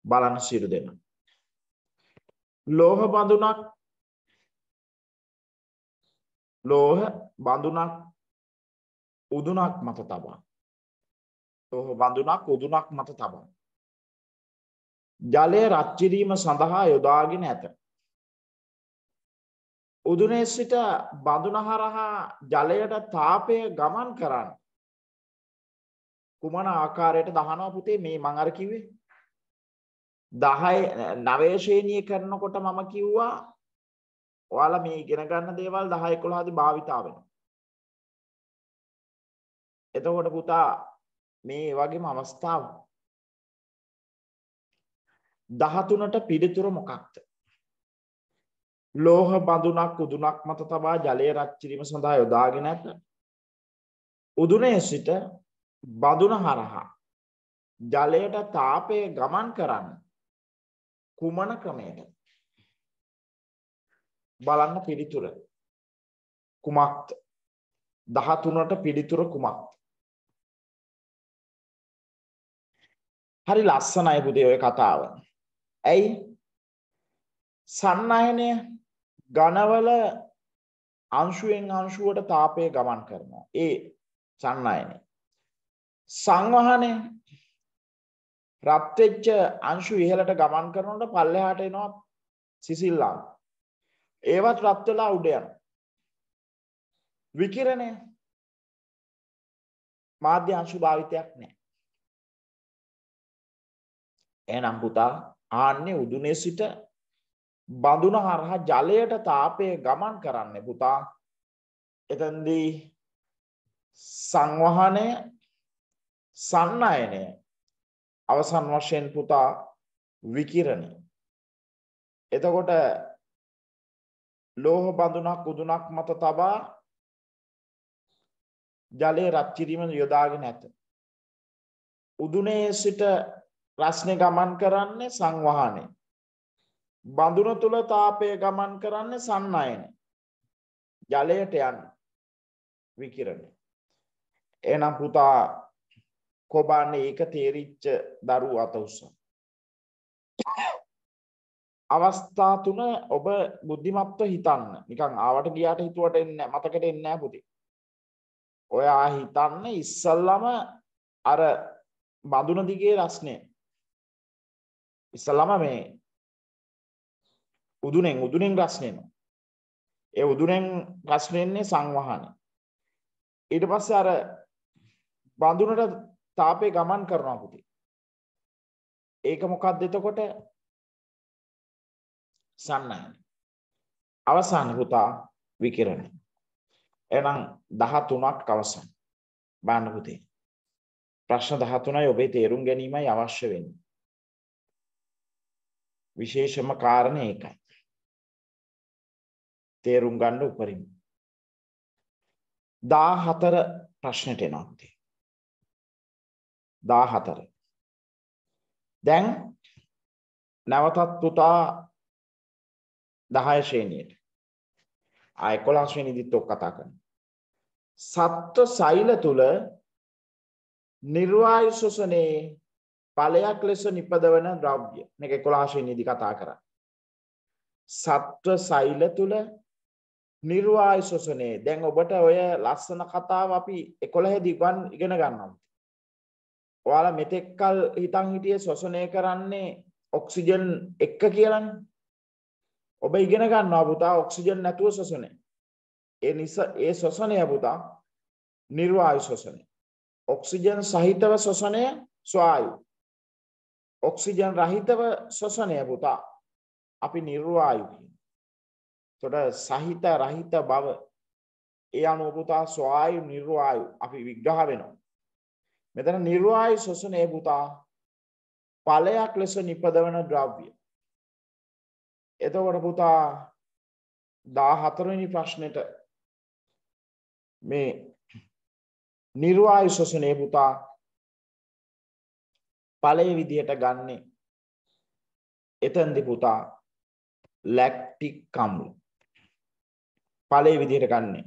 බලන්න සියලු දෙනා. ලෝහ බඳුනක්
ලෝහ බඳුනක්
උදුනක් මත තබා. ලෝහ බඳුනක් උදුනක් මත තබා. ජලය රත් කිරීම සඳහා යොදාගෙන ඇත. උදුනේ සිට බඳුනහරහා ජලයට තාපය ගමන් කරන්න. කුමන ආකාරයට දහනවා පුතේ මේ මං අර කිව්වේ. 10 නවේශේණිය කරනකොට මම කිව්වා ඔයාලා මේ ඉගෙන ගන්න දේවල් 10 11 ආදී භාවිතා වෙනවා. එතකොට පුතා මේ වගේම අවස්ථාව 13ට පිළිතුර මොකක්ද? ලෝහ බඳුනක් උදුනක් මත තබා ජලය රච්චිරීම සඳහා යොදාගෙන ඇත. උදුනේ සිට බඳුන හරහා ජලයට තාපය ගමන් කරන්න කුමන ක්‍රමයට බලන්න පිළිතුර කුමක්ද දහතුනට
පිළිතුර කුමක්ද හරි
ලස්සනයි පුතේ ඔය කතාව ඇයි සන්නයනය ඝනවල අංශුවෙන් අංශුවට තාපය ගමන් කරනවා. ඒ සන්නයනේ. සංවහනේ රත් වෙච්ච අංශු ඉහළට ගමන් කරනකොට පල්ලෙහාට එනවා සිසිල්ලම්. ඒවත් රත් වෙලා උඩ යනවා. විකිරණය මාධ්‍ය අංශු භාවිතයක් නැහැ. එහෙනම් පුතා ආන්නේ උදුනේ සිට බඳුන හරහා ජලයට තාපය ගමන් කරන්න පුතා එතන්දී සංවහනය සන්නයනය අවසන් වශයෙන් පුතා විකිරණය. එතකොට ලෝහ බඳුනක් උදුනක් මත තබා ජලය රත්කිරීම යොදාගෙන ඇත. උදුනේ සිට රස්නය ගමන් කරන්නේ සංවහනේ. බඳුන තුළ තාපය ගමන් කරන්න සන්නයන ජලයට යන්න විකිරණ එනම් පුතා කොබන්න ඒක තේරිච්ච දරු අතඋස්ස අවස්ථා තුන ඔබ බුද්ධිමත්ව හිතන්න නිකං ආවට ගියාට හිතුවට එන්න මතකට එන්න පුති ඔයා හිතන්න ඉස්සල්ලම අර බඳුනදිගේ රස්නය ඉස්සල්ලම මේ උදුනෙන් උදුනෙන් රස්නයනවා ඒ උදුනෙන් රස්නයන්නේ සංවහන ඊට පස්ස අර බඳුනට තාපය ගමන් කරනවා පුති ඒක මොකක් දෙතකොට සන්නයන අවසාන පුතා විකිරණ එනම් දහ තුනක් අවසන් බාන්න පුතේ ප්‍රශ්න දහතුනයි ඔබේ තේරුම් ගැනීමයි අවශ්‍ය වෙන්නේ විශේෂම කාරණය ඒකයි
තේරුම් ගන්න උපරිම. දා හතර ප්‍රශ්නයට එනොත්තේ. දා හතර.
දැන් නැවතත් පුතා දහය ශ්‍රේණියට ආය කොලා ශ්‍රේණිදිත් ඔක් කතා කරන. සත්ව සෛල තුළ නිර්වායුසුසනයේ ඵලයක් ලෙස නිපදවන ද්‍රව්‍ය මේක 11 වෙනි කතා කරා. සත්ව සෛල තුල නිර්වාය ශෝෂණය දැන් ඔබට ඔය ලස්සන කතාව අපි එකොළහෙදි ඉගන් ඉගෙන ගන්නම්. ඔයාලා මෙතෙක්කල් හිතන් හිටිය ශොෂණය කරන්නේ ඔක්සිජන් එක්ක කියලන් ඔබ ඉගෙන ගන්නවා පුතා ඔක්සිජන් නැතුව ශොෂණය ඒ නිසා ඒ ශොෂණය පුතා නිර්වායු ශොෂණය ඔක්සිජන් සහිතව ශොෂණය ස්වායු ඔක්සිජන් රහිතව ශොෂණය පුතා අපි නිර්වායු කියන තොට සහිත රහිත බව ඒ අනුවපුතා ස්වායු නිර්වායු අපි විග්‍රහ වෙනවා. මෙතන නිර්වායු සොසනය පුතා පලයක් ලෙස නිපදවන ද්‍රව්‍ය. එතකොට පුතා දාහතරනි ප්‍රශ්නයට මේ නිර්වායු සොසනය පුතා පලය විදිහට ගන්නේ එතන්දි පුතා ලැක්ටික් කම්ලු ඵලයේ විදිහට ගන්නෙ.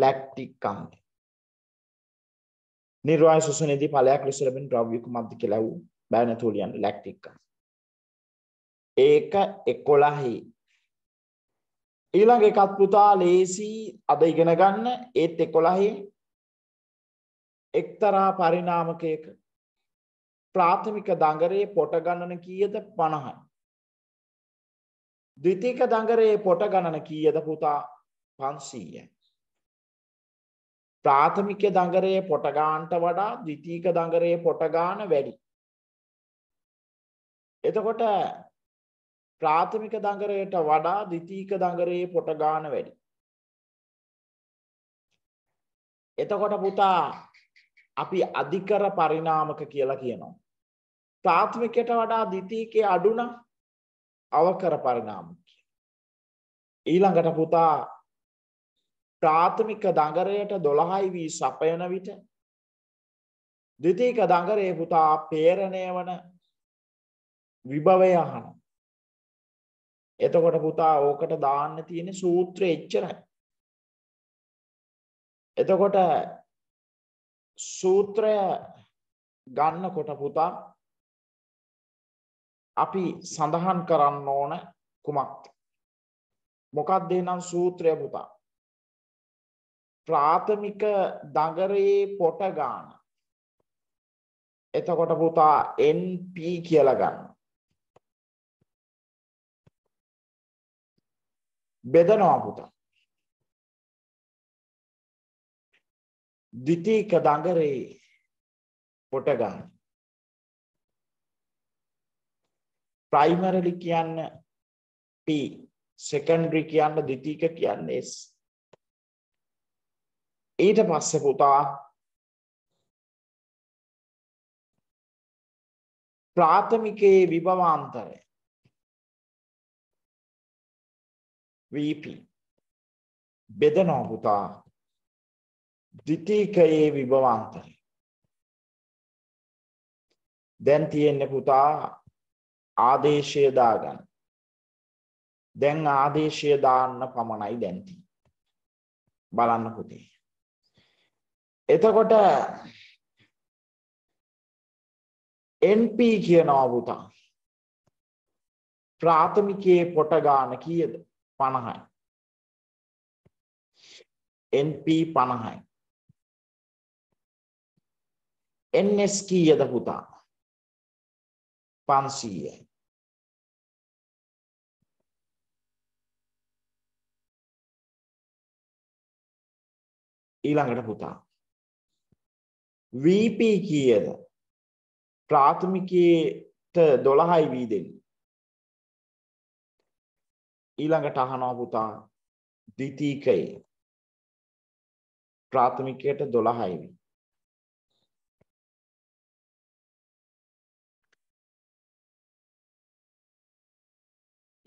ලැක්ටික් කාන්ති. නිර්වාය සුසනේදී ඵලයක් ලෙස ලැබෙන ද්‍රව්‍ය කුමක්ද කියලා වූ බය නැතුව ලියන්න ලැක්ටික් කාන්ති. ඒක 11යි. ඊළඟ එකත් පුතා ලේසි අද ඉගෙන ගන්න ඒත් 11යි. එක්තරා පරිණාමකයක ප්‍රාථමික දඟරේ පොට ගණන කීයද 50යි. ද්විතික දඟරයේ පොට ගණන කීයද පුතා පන්සීය. ප්‍රාථමික දඟරයේ පොටගාන්ට වඩා ද්විතීක දඟරයේ පොටගාන වැඩි. එතකොට ප්‍රාථමික දඟරයට වඩා ද්විතීක දඟරයේ පොටගාන වැඩි. එතකොට පුතා අපි අධිකර පරිණාමක කියලා කියනවා. ප්‍රාථමිකයට වඩා ද්විතීකයේ අඩුනා අවකර පරිණාම ඊළඟට පුතා ප්‍රාථමික දඟරයට 12යි වී සපයන විට දෙතික දඟරේ පුතා පේරණය වන
විභවය අහන
එතකොට පුතා ඕකට දාන්න තියෙන සූත්‍රය එච්චරයි එතකොට සූත්‍රය ගන්න කොට පුතා අපි සඳහන් කරන්න ඕන කුමක්ද මොකක්ද එහෙනම් සූත්‍රය පුතා ප්‍රාථමික දගරේ පොට ගාන එතකොට පුතා NP කියලා ගන්න
බෙදනවා පුතා ද්විතීක දඟරේ පොට ගන්න
primarily කියන්න P secondary කියන්න දෙතික කියන්න S
ඊට පස්සේ පුතා ප්‍රාථමිකයේ විභවාන්තරය VP බෙදනවා පුතා ද්විතීකයේ විභවාන්තරය
දැන් තියෙන්නේ පුතා ආදේශය දාගන්න. දැන් ආදේශය දාන්න පමණයි දැන්ති. බලන්න පුතේ. එතකොට NP කියනවා පුතා. ප්‍රාථමිකයේ පොට ගාන කීයද? 50යි.
NP 50යි. NS කීයද පුතා? 500යි. ඊළඟට පුතා VP කීයද ප්‍රාථමිකයේට 12යි වී දෙන්නේ ඊළඟට අහනවා පුතා ද්විතීකයේ ප්‍රාථමිකයට 12යි වී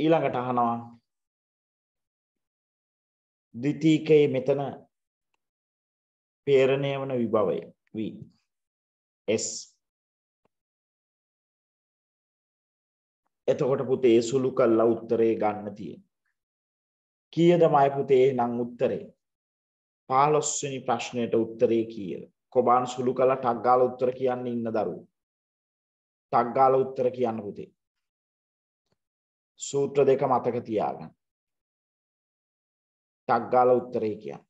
ඊළඟට අහනවා ද්විතීකයේ මෙතන පේරණය වන විභවය V S එතකොට පුතේ සුළු කළා උත්තරේ ගන්න
තියෙන. කීයදමයි පුතේ නම් උත්තරේ? 15 වෙනි ප්‍රශ්නයට උත්තරේ කීයද? කොබාන් සුළු කළා ටක් ගාලා උත්තර කියන්න ඉන්න දරුවෝ. ටක් ගාලා උත්තර කියන්න පුතේ. සූත්‍ර දෙක මතක තියාගන්න. ටක් ගාලා උත්තරේ කියන්න.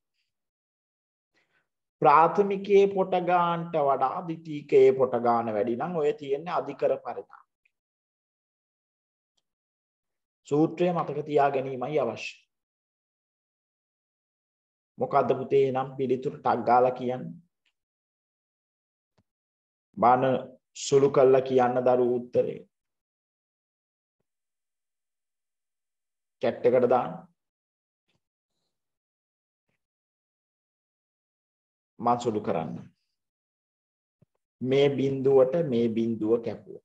ප්‍රාථමිකයේ පොටගාන්ට වඩා ද්විතීකයේ පොටගාන වැඩි නම් ඔය තියෙන්නේ අධිකර පරිණාමය. සූත්‍රය
මතක තියා ගැනීමයි අවශ්‍ය. මොකද්ද පුතේ එනම්
පිළිතුරු ටක් ගාලා කියන්නේ? බන සුළු කළා කියන්න දරු උත්තරේ.
කැට් එකට දාන්න.
මං සුළු කරන්න. මේ බිඳුවට මේ බිඳුව කැපුවා.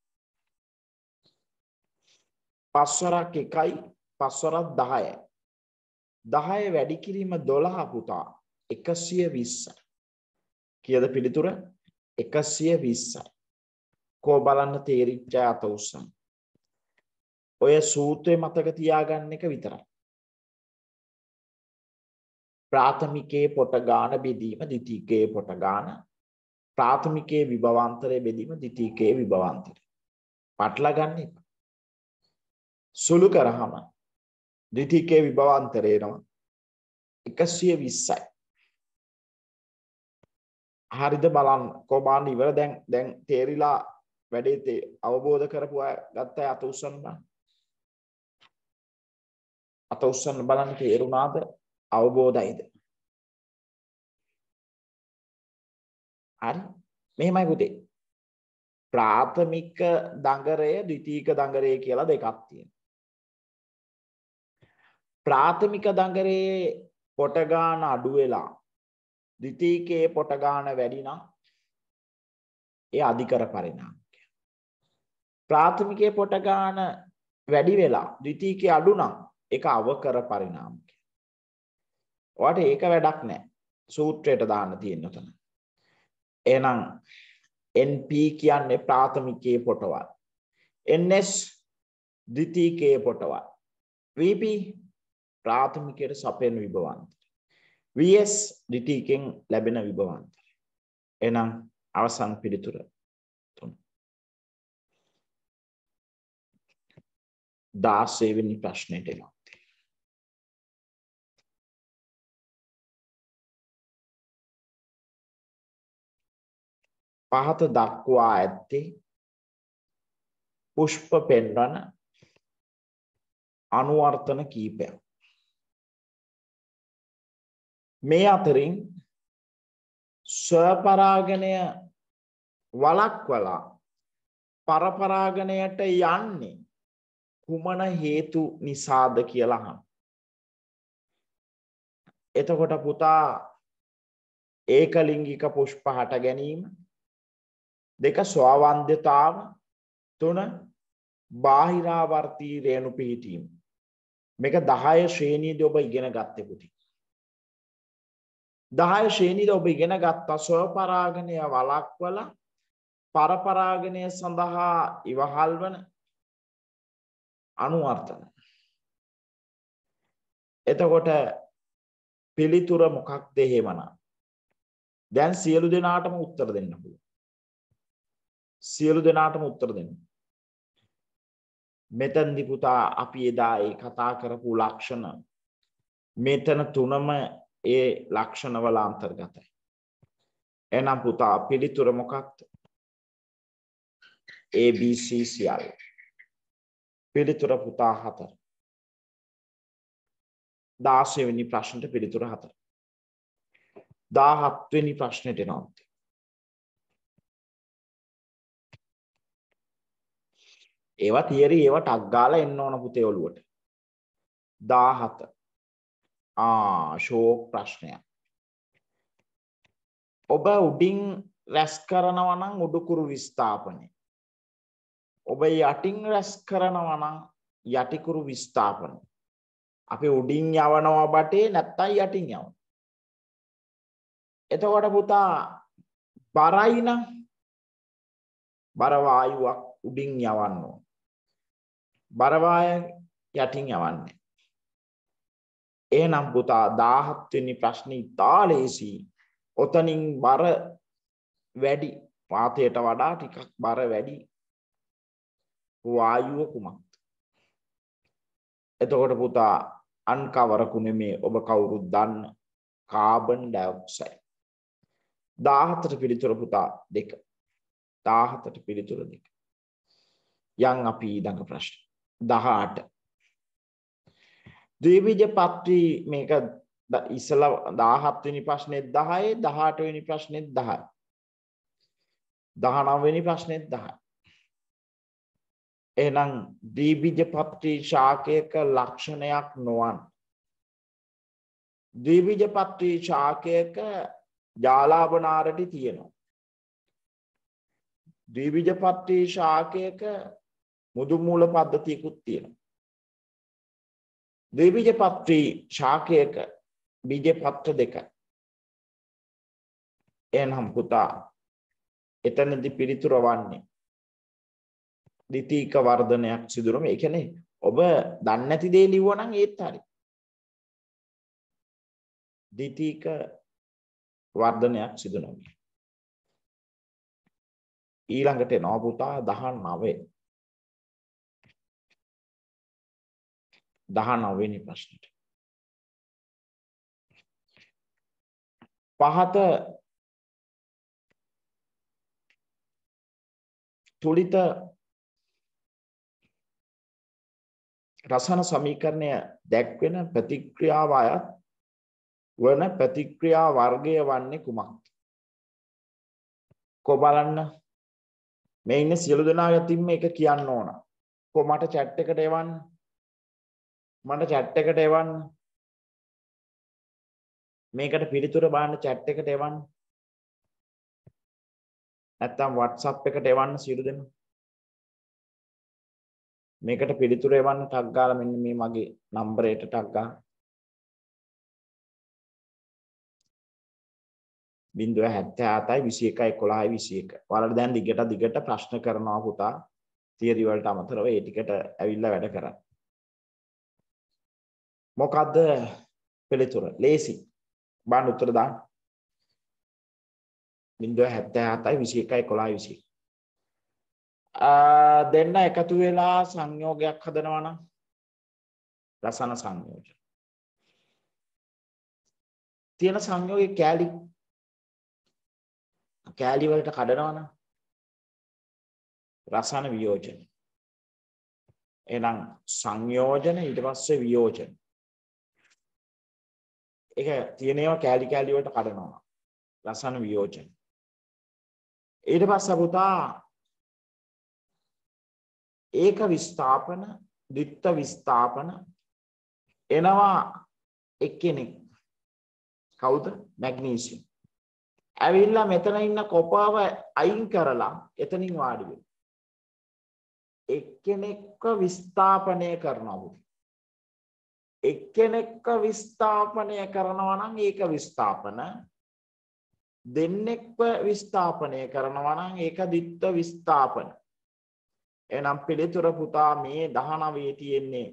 පස්වරක් එකයි පස්වරක් දහය. දහය වැඩි කිරීම දොළහ පුතා එකසිය විස්සයි. කියද පිළිතුර එකසිය විස්සයි. කෝ බලන්න තේරිච්චා අත උස්සන්. ඔය සූත්‍රය මතක තියාගන්න එක විතරයි. ප්‍රාථමිකයේ පොට ගාන බෙදීම ද්විතීකයේ පොට ගාන ප්‍රාථමිකයේ විභවාන්තරය බෙදීම ද්විතීකයේ විභවාන්තරය පටලා ගන්න එපා සුළු කරාම ද්විතීකයේ විභවාන්තරය එනවා 120යි හරිද බලන්න කොබාන්න ඉවර දැන් දැන් තේරිලා වැඩේ තේ අවබෝධ කරපු අය ගත්ත අය අත උස්සන්න බලන්න
අත උස්සන්න බලන්න තේරුණාද අවබෝධයිද? හරි. මෙහෙමයි පුතේ.
ප්‍රාථමික දඟරය, ද්විතීක දඟරය කියලා දෙකක් තියෙනවා. ප්‍රාථමික දඟරයේ පොට ගන්න අඩු වෙලා ද්විතීකයේ පොට ගන්න වැඩි නම් ඒ අධිකර පරිණාමය. ප්‍රාථමිකයේ පොට ගන්න වැඩි වෙලා ද්විතීකයේ අඩු නම් ඒක අවකර පරිණාමය. ඔයාට ඒක වැඩක් නැහැ. සූත්‍රයට දාන්න තියෙන උතන. එහෙනම් NP කියන්නේ ප්‍රාථමිකයේ පොටවල්. NS ද්විතීකයේ පොටවල්. VP ප්‍රාථමිකයට සපයන විභවන්තර. VS ද්විතීකෙන් ලැබෙන විභවන්තර. එහෙනම් අවසන් පිළිතුර
දාසේවෙනි ප්‍රශ්නයට එනවා. පහත දක්වා ඇත්තේ පුෂ්ප පෙන්වන අනුවර්තන කීපයක්. මේ අතරින්
ස්වපරාගණය වලක්වලා පරපරාගණයට යන්නේ කුමන හේතු නිසාද කියලා හම්. එතකොට පුතා ඒකලිංගික පුෂ්ප හට ගැනීම දෙක ස්වාවන්ද්‍යතාව තුන බාහිරාවර්තී රේණු පිහිටීම් මේක 10 ශ්‍රේණියේදී ඔබ ඉගෙන ගත්තේ පුටි 10 ශ්‍රේණියේදී ඔබ ඉගෙන ගත්ත ස්වපරාගණය වලක්වල පරපරාගණය සඳහා ඉවහල් වන අනුවර්තන එතකොට පිළිතුර මොකක්ද එහෙමනම් දැන් සියලු දෙනාටම උත්තර දෙන්න පුළුවන් සියලු දෙනාටම උත්තර දෙන්න. මෙතැන්දි පුතා අපි එදා ඒ කතා කරපු ලක්ෂණ මෙතන තුනම ඒ ලක්ෂණවල අන්තර්ගතයි. එනම් පුතා පිළිතුර මොකක්ද? ABC සියල්ල. පිළිතුර පුතා හතර.
16 වෙනි ප්‍රශ්නෙට පිළිතුර හතර. 17 වෙනි ප්‍රශ්නෙට එනවා.
ඒවා තියරි ඒවා ටක් ගාලා එන්න ඕන පුතේ ඔළුවට 17 ආ ෂෝක් ප්‍රශ්නයක් ඔබ උඩින් රැස් කරනවා නම් උඩුකුරු විස්ථාපනය ඔබ යටින් රැස් කරනවා නම් යටිකුරු විස්ථාපනය අපි උඩින් යවනවා බටේ නැත්තම් යටින් යවනවා එතකොට පුතා බරයි නම් බර වායුවක් උඩින් යවන්න ඕන. බරවාය යටින් යවන්නේ. එනම් පුතා 17 වෙනි ප්‍රශ්නේ ඉතාලේසි. ඔතනින් බර වැඩි වාතයට වඩා ටිකක් බර වැඩි වායුව කුමක්ද? එතකොට පුතා අන්කවර කුණේ ඔබ කවුරුත් දන්න කාබන් ඩයොක්සයිඩ්. 17ට පිළිතුර පුතා දෙක. 17ට පිළිතුර දෙක. යන් අපි ඊළඟ ප්‍රශ්න දහාට. දීවිජ පත්වී මේක ඉසල දාහත්වනි ප්‍රශ්නෙත් දහයි දහටවෙනි ප්‍රශ්නෙත් දහයි. දහනම්වෙනි ප්‍රශ්නෙත් දහයි. එනම් දීබිජ පත්‍රී ශාකයක ලක්ෂණයක් නොවන්. දීවිජ පත්‍රී ශාකයක ජාලාභනාරටි තියෙනවා. දීවිජ පත්‍රී ශාකයක මුදු මූල පද්ධතියකුත් තියෙනවා. ද්විබීජ පත්‍රී ශාකයක බීජ පත්‍ර දෙක. එනම් පුතා එතනදි පිළිතුර වන්නේ ද්විතීක වර්ධනයක් සිදුරම ඒ කියන්නේ ඔබ දන්නේ නැති දේ ලිව්වනම්
ඒත් හරි. ද්විතීක වර්ධනයක් සිදු නොවේ. ඊළඟට එනවා පුතා 19 19 ප්‍රශ්නෙට. පහත තුලිත
රසන සමීකරණය දැක්වෙන ප්‍රතික්‍රියාව අයත් වන ප්‍රතික්‍රියා වර්ගය වන්නේ කුමක්ද? කො බලන්න මේ ඉන්න සියලු දෙනා යතින් මේක කියන්න ඕන. කො මට chat එකට එවන්න. මට chat එකට එවන්න. මේකට පිළිතුර බලන්න chat එකට
එවන්න. නැත්තම් WhatsApp එකට එවන්න සියලු දෙනා. මේකට පිළිතුර එවන්න ටක් ගාලා මෙන්න මේ මගේ නම්බරයට ටක්
ගන්න 077යි 21යි 11යි 21. ඔයාලට දැන් දිගට දිගට ප්‍රශ්න කරනවා පුතා තියරි වලට අමතරව ඒ ටිකට ඇවිල්ලා වැඩ කරන්න. මොකක්ද පිළිතුර ලේසි බාන්න උත්තර දාන්න බින්දුව 77යි 21යි 11යි 20 දෙන්න එකතු වෙලා සංයෝගයක් හදනවා නම් රසන සංයෝජන තියෙන සංයෝගේ කෑලි
කෑලි වලට කඩනවා නම්
රසන වියෝජන එහෙනම් සංයෝජන ඊට පස්සේ වියෝජන ඒක තියෙන ඒවා කෑලි කෑලි වලට කඩනවා.
රසන වියෝජන. ඊට පස්සේ පුතා
ඒක විස්ථාපන, ditta විස්ථාපන එනවා එක්කෙනෙක්. කවුද? මැග්නීසියම්. ඇවිල්ලා මෙතන ඉන්න කොපාව අයින් කරලා එතනින් වාඩි වෙනවා. එක්කෙනෙක්ව විස්ථාපනය කරනවා. එක්කෙනෙක්ව විස්ථාපනය කරනවා නම් ඒක විස්ථාපන දෙන්නෙක්ව විස්ථාපනය කරනවා නම් ඒක ditth විස්ථාපන එහෙනම් පිළිතුර පුතා මේ 19 තියෙන්නේ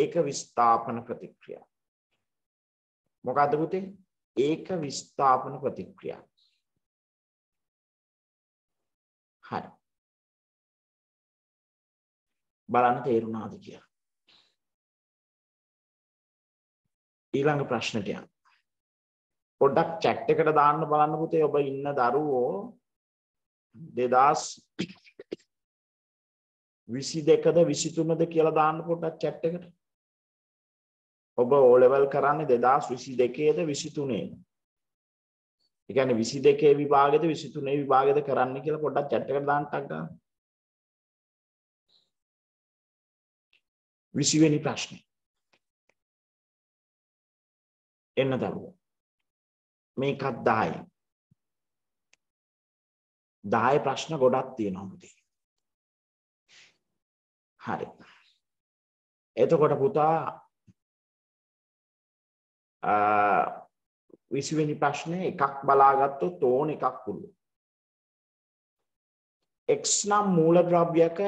ඒක විස්ථාපන ප්‍රතික්‍රියා මොකද්ද පුතේ ඒක විස්ථාපන
ප්‍රතික්‍රියා හරි බලන්න තේරුණාද කියලා ඊළඟ ප්‍රශ්නට යන්න. පොඩ්ඩක් chat
එකට දාන්න බලන්න පුතේ ඔබ ඉන්න දරුවෝ 2022ද 23ද කියලා දාන්න පොඩ්ඩක් chat එකට. ඔබ O level කරන්නේ 2022ද 23ද? ඒ කියන්නේ 22 විභාගෙද 23 විභාගෙද කරන්න කියලා පොඩ්ඩක් chat එකට දාන්න ටක් ගන්න.
20 වෙනි ප්‍රශ්නේ. එන්න දරුවෝ. මේකත් 10යි. 10 ප්‍රශ්න ගොඩක් තියෙනවා මුදී. හරි. එතකොට පුතා අ 20 වෙනි ප්‍රශ්නේ එකක්
බලාගත්තොත් ඕන එකක් පුළුවන්. x නම් මූලද්‍රව්‍යක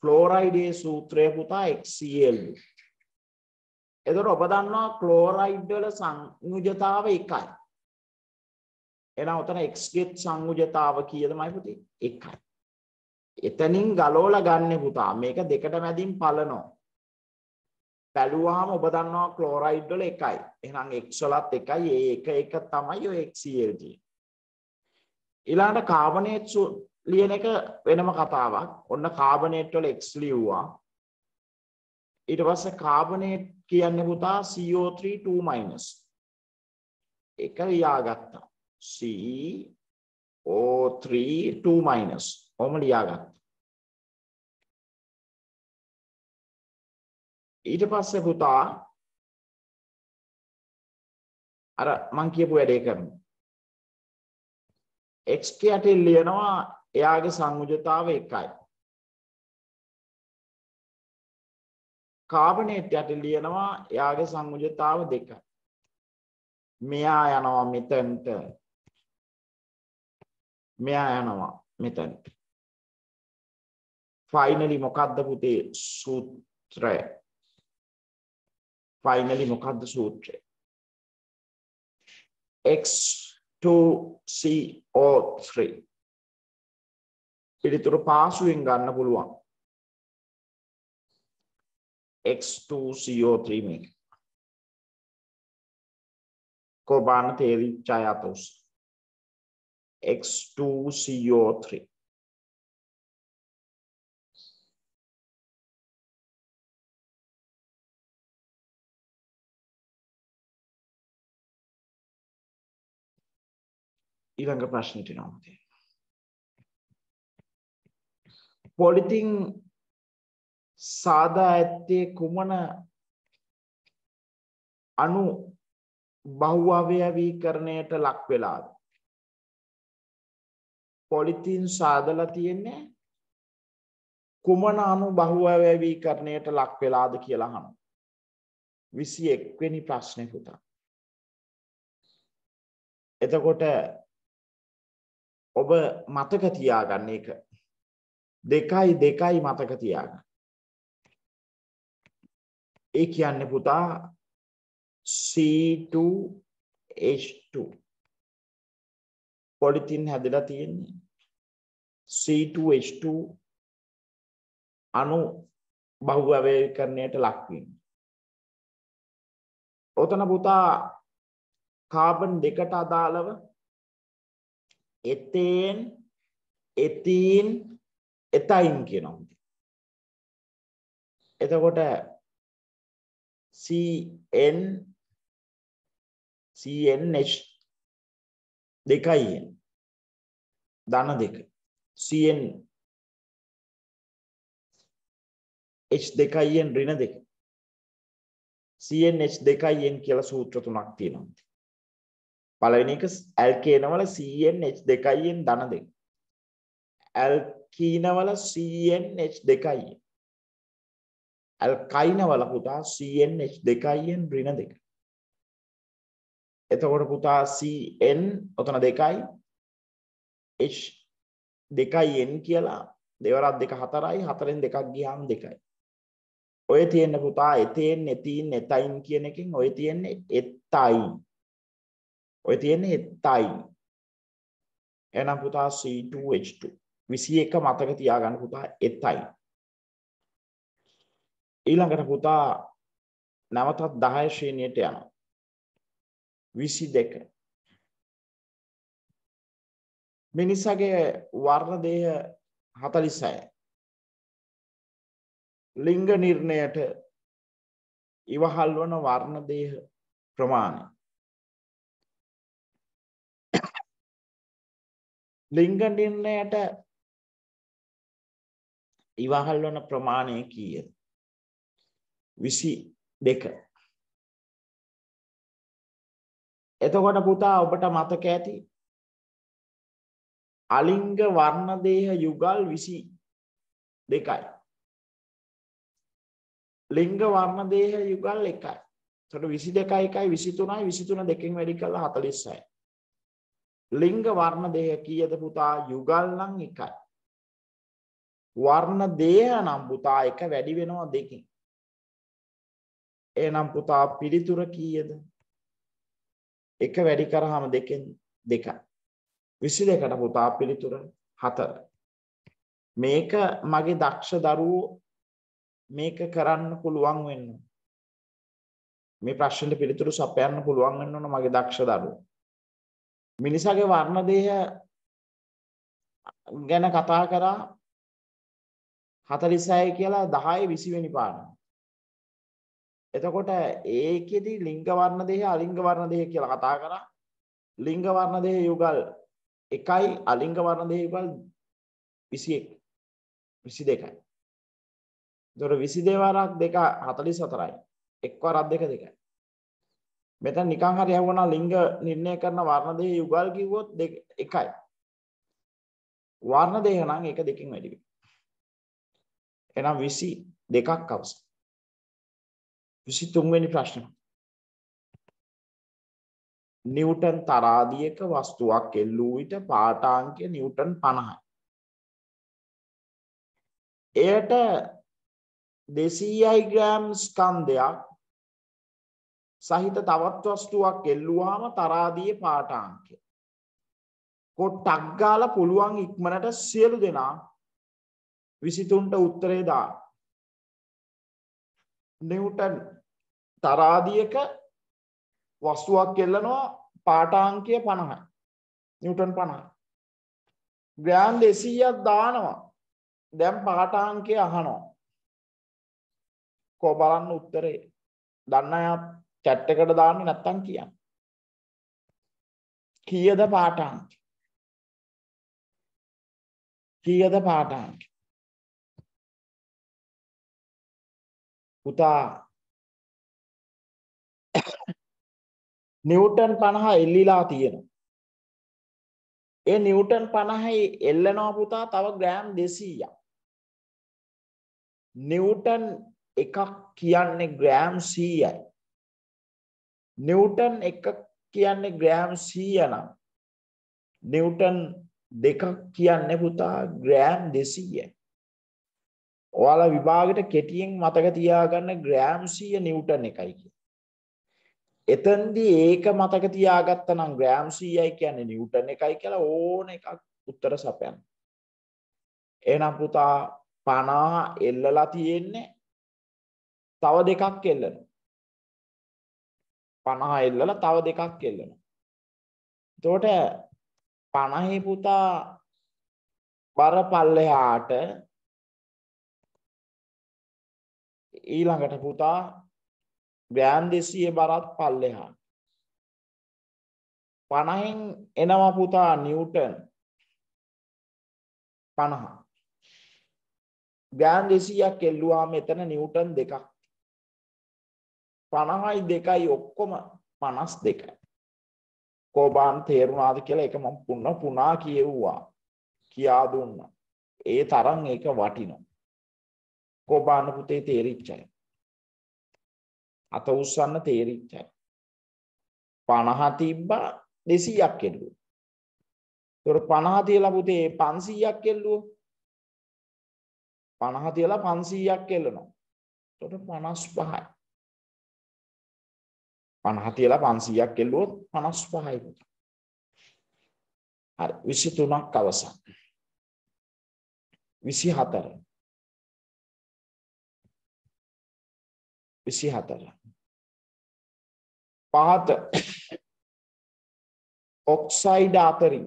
ෆ්ලෝරයිඩේ සූත්‍රය පුතා xCl එතකොට ඔබ දන්නවා ක්ලෝරයිඩ් වල සංයුජතාව එකයි. එහෙනම් උතන x ගේ සංයුජතාව කීයදමයි පුතේ? එකයි. එතනින් ගලවලා ගන්න පුතා. මේක දෙකට මැදින් පලනවා. බැලුවාම ඔබ දන්නවා ක්ලෝරයිඩ් වල එකයි. එහෙනම් x වලත් එකයි. ඒ එක එක තමයි ඔය xCl තියෙන්නේ. ඊළඟට කාබනේට් ලියන එක වෙනම කතාවක්. ඔන්න කාබනේට් වල x ලියුවා. ඊට පස්සේ කාබනේට් කියන්නේ පුතා CO3 2- එක ලියාගත්තා C O3 2- ඔහොම ලියාගත්තා
ඊට පස්සේ පුතා අර මං කියපු වැඩේ කරමු x යට ලියනවා එයාගේ සංයුජතාව 1යි කාබනේට් යට ලියනවා
එයාගේ සංයුජතාව දෙක.
මෙයා යනවා මෙතනට. මෙයා යනවා මෙතනට.
ෆයිනලි මොකද්ද පුතේ සූත්‍රය? ෆයිනලි මොකද්ද සූත්‍රය?
X2CO3 පිළිතුරු පාසුවෙන් ගන්න පුළුවන්. X2CO3 මේක. කොබාන තේරිච්ච අය අත උස. X2CO3 ඊළඟ ප්‍රශ්නෙට යනවා.
පොලිතින් සාදා ඇත්තේ කුමන අනු බහුවවයවීකරණයට ලක් වෙලාද. පොලිතින් සාදල තියෙන්නේ කුමන අනු බහුවවැවීකරණයට ලක් වෙලාද කියලා හනු. විසි එක්වෙනි ප්‍රශ්නය පුතා. එතකොට ඔබ මතක තියාගන්න එක දෙකයි දෙකයි මතක තියාගන්න. ඒ කියන්නේ පුතා C2H2 පොලිතින් හැදලා තියෙන්නේ C2H2
අණු බහුවැවේකරණයට ලක්වීම.
ඔතන පුතා කාබන් දෙකට අදාළව
එතේන් එතීන් එතයින් කියනවා. එතකොට CN CNH දෙකයි ධන දෙක CN H දෙකයින් ඍණ දෙක
CNH දෙකයින් කියලා සූත්‍ර තුනක් තියෙනවා. පළවෙනි එක ඇල්කේනවල CNH දෙකයින් ධන දෙක. ඇල්කීනවල CNH දෙකයින් ඇල්කයින වල පුතා CnH2න් ඍණ 2. එතකොට පුතා Cn ඔතන 2යි H 2n කියලා දෙවරක් දෙක 4යි 4ෙන් දෙකක් ගියාම 2යි. ඔය තියෙන පුතා එතෙන් එතින් එතයින් කියන එකෙන් ඔය තියෙන්නේ එතයි. ඔය තියෙන්නේ එතයි. එහෙනම් පුතා C2H2 21 මතක තියාගන්න පුතා එතයි. ඊළඟට පුතා නැවතත් 10 ශ්‍රේණියට යනවා. 22 මිනිසාගේ වර්ණ දේහ 46
ලිංග නිර්ණයට ඉවහල් වන වර්ණ දේහ ප්‍රමාණය ලිංග නිර්ණයට ඉවහල් වන ප්‍රමාණය කීයද විසි දෙක. එතකොට පුතා ඔබට මතක ඇති අලිංග වර්ණදේහ යුගල් විසි
දෙකයි. ලිංග වර්ණදේහ යුගල් එකයි තොට විසි දෙකයි එකයි විසිතුනයි විසිතුන දෙකින් වැඩි කළ හතලිස්සයි. ලිංග වර්ණ දේහ කියද පුතා යුගල් නම් එකයි. වර්ණ දේහ නම් පුතා එක වැඩි වෙනවා දෙකින්. එනම් පුතා පිළිතුර කීයද? එක වැඩි කරාම දෙකෙන් දෙකයි. 22කට පුතා පිළිතුර 4. මේක මගේ දක්ෂ දරුවෝ මේක කරන්න පුළුවන් වෙන්න. මේ ප්‍රශ්නෙට පිළිතුරු සපයන්න පුළුවන් වෙන්න ඕන මගේ දක්ෂ දරුවෝ. මිනිසාගේ වර්ණ දේහ ගැන කතා කරා 46 කියලා 10 20 වෙනි පාඩම. එතකොට ඒකෙදි ලිංග වර්ණ දෙහ අලිංග වර්ණ දෙහ කියලා කතා කරා. ලිංග වර්ණ දෙහ යුගල් 1යි අලිංග වර්ණ දෙහ යුගල් 21 22යි. දොර 22 වරක් දෙක 44යි. එක් වරක් දෙක දෙකයි. මෙතන නිකන් හරි යවුණා ලිංග නිර්ණය කරන වර්ණ දෙහ යුගල් කිව්වොත් දෙක එකයි. වර්ණ දෙහ නම් ඒක දෙකෙන් වැඩි වෙනවා.
එහෙනම් 22ක් අවශ්‍යයි. විසිතුන්වැනි
ප්‍රශ්න නිවටන් තරාදියක වස්තුවක් එල්ලූ විට පාටාංකය නිවටන් පණහයි. එයට දෙසීයි ග්‍රෑම් ස්කන්ධයක් සහිත තවත් වස්තුවක් එල්ලුවාම තරාදිය පාටාංකය. කොට්ටක් ගාල පුළුවන් ඉක්මනට සියලු දෙනා විසිතුන්ට උත්තරේ දා. නිවටන් තරාදියක වස්තුවක් කෙල්ලනවා පාටාංකය පණහයි නිවටන් පණයි ග්‍රෑන් දෙසීයක් දානවා දැම් පාටාංකය අහනෝ කෝ බලන්න උත්තරේ දන්න අයත් චැට්ටකට දාන්න නැත්තන් කියන්න කියද
පාටාංක කියද පාටාංක පුතා
නිව්ටන් 50 එල්ලිලා තියෙනවා. ඒ නිව්ටන් 50යි එල්ලනවා පුතා තව ග්‍රෑම් 200ක්. නිව්ටන් එකක් කියන්නේ ග්‍රෑම් 100යි. නිව්ටන් එකක් කියන්නේ ග්‍රෑම් 100 නම් නිව්ටන් දෙකක් කියන්නේ පුතා ග්‍රෑම් 200යි. ඔයාලා විභාගෙට කෙටියෙන් මතක තියාගන්න ග්‍රෑම් 100 නිව්ටන් එකයි කියන්නේ. එතන්දී ඒක මතක තියාගත්ත නම් ග්‍රෑම් 100යි කියන්නේ නිව්ටන් එකයි කියලා ඕන එකක් උත්තර සපයන්න. එහෙනම් පුතා 50 එල්ලලා තියෙන්නේ තව දෙකක් එල්ලන. 50 එල්ලලා තව දෙකක් එල්ලන. එතකොට 50 පුතා බර පල්ලෙහාට
ඊළඟට පුතා
ග්‍රෑම් 200 බරත් පල්ලෙහාට. 50න් එනවා පුතා නිව්ටන් 50. ග්‍රෑම් 200ක් එල්ලුවාම එතන නිව්ටන් දෙකක්. 50යි 2යි ඔක්කොම 52යි. කොබාන් තේරුණාද කියලා ඒක මම පුන පුනා කියෙව්වා. කියා දුන්නා. ඒ තරම් ඒක වටිනවා. කොබාන පුතේ තේරිච්චයි. අත උස්සන්න තේරිච්චයි. පණහ තිබ්බා දෙසීයක් කෙල්ලුව. තොර පණහ තියලා පුතේ පන්සීයක් කෙල්ලුව පණහ තියලා පන්සීයක් කෙල්ලනවා. තොට පනස් පහයි.
පණහ තියලා පන්සීයක් කෙල්ලුවොත්
පනස් පහයි පුත.
හරි විසි තුනක් අවසන්. විසි හතර විසි හතර පහත ඔක්සයිඩ් අතරින්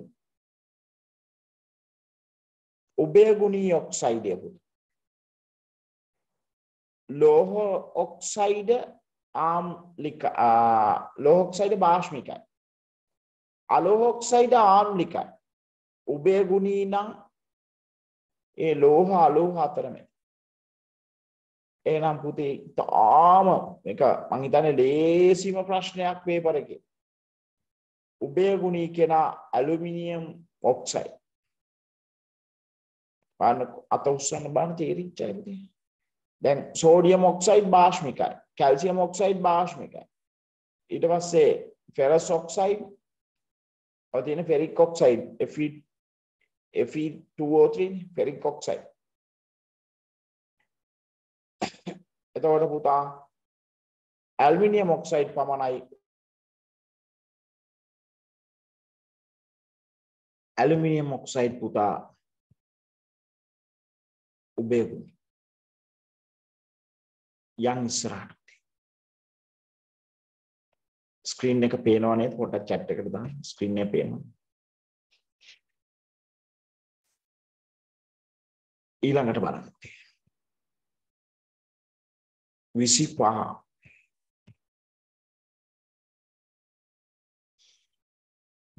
උභය ගුණී ඔක්සයිඩය
පුත ලෝහ ඔක්සයිඩ ආම්ලික ලෝහ ඔක්සයිඩ භාෂ්මිකයි අලෝහ ඔක්සයිඩ ආම්ලිකයි උභය ගුණී නම් ඒ ලෝහ අලෝහ අතරමයි එහෙනම් පුතේ ඉතාම මේක මං හිතන්නේ ලේසිම ප්‍රශ්නයක් පේපරකේ. උබේ ගුණී කෙනා ඇලුමිනියම් ඔක්සයිඩ්. පාන අත උස්සන්න බාන තේරිච්චයි පුතේ. දැන් සෝඩියම් ඔක්සයිඩ් භාෂ්මිකයි. කැල්සියම් ඔක්සයිඩ් භාෂ්මිකයි. ඊට පස්සේ ෆෙරස් ඔක්සයිඩ් ඔය තියෙන ferric oxide Fe Fe2O3 ferric oxide
එතකොට පුතා ඇල්මිනියම් ඔක්සයිඩ් පමණයි ඇලුමිනියම් ඔක්සයිඩ් පුතා ඔබේ ගුණ යන් ඉස්සරහට ස්ක්‍රීන් එක පේනවා නේද පොඩක් chat එකට දාන්න ස්ක්‍රීන් එක පේනවා ඊළඟට බලන්න 25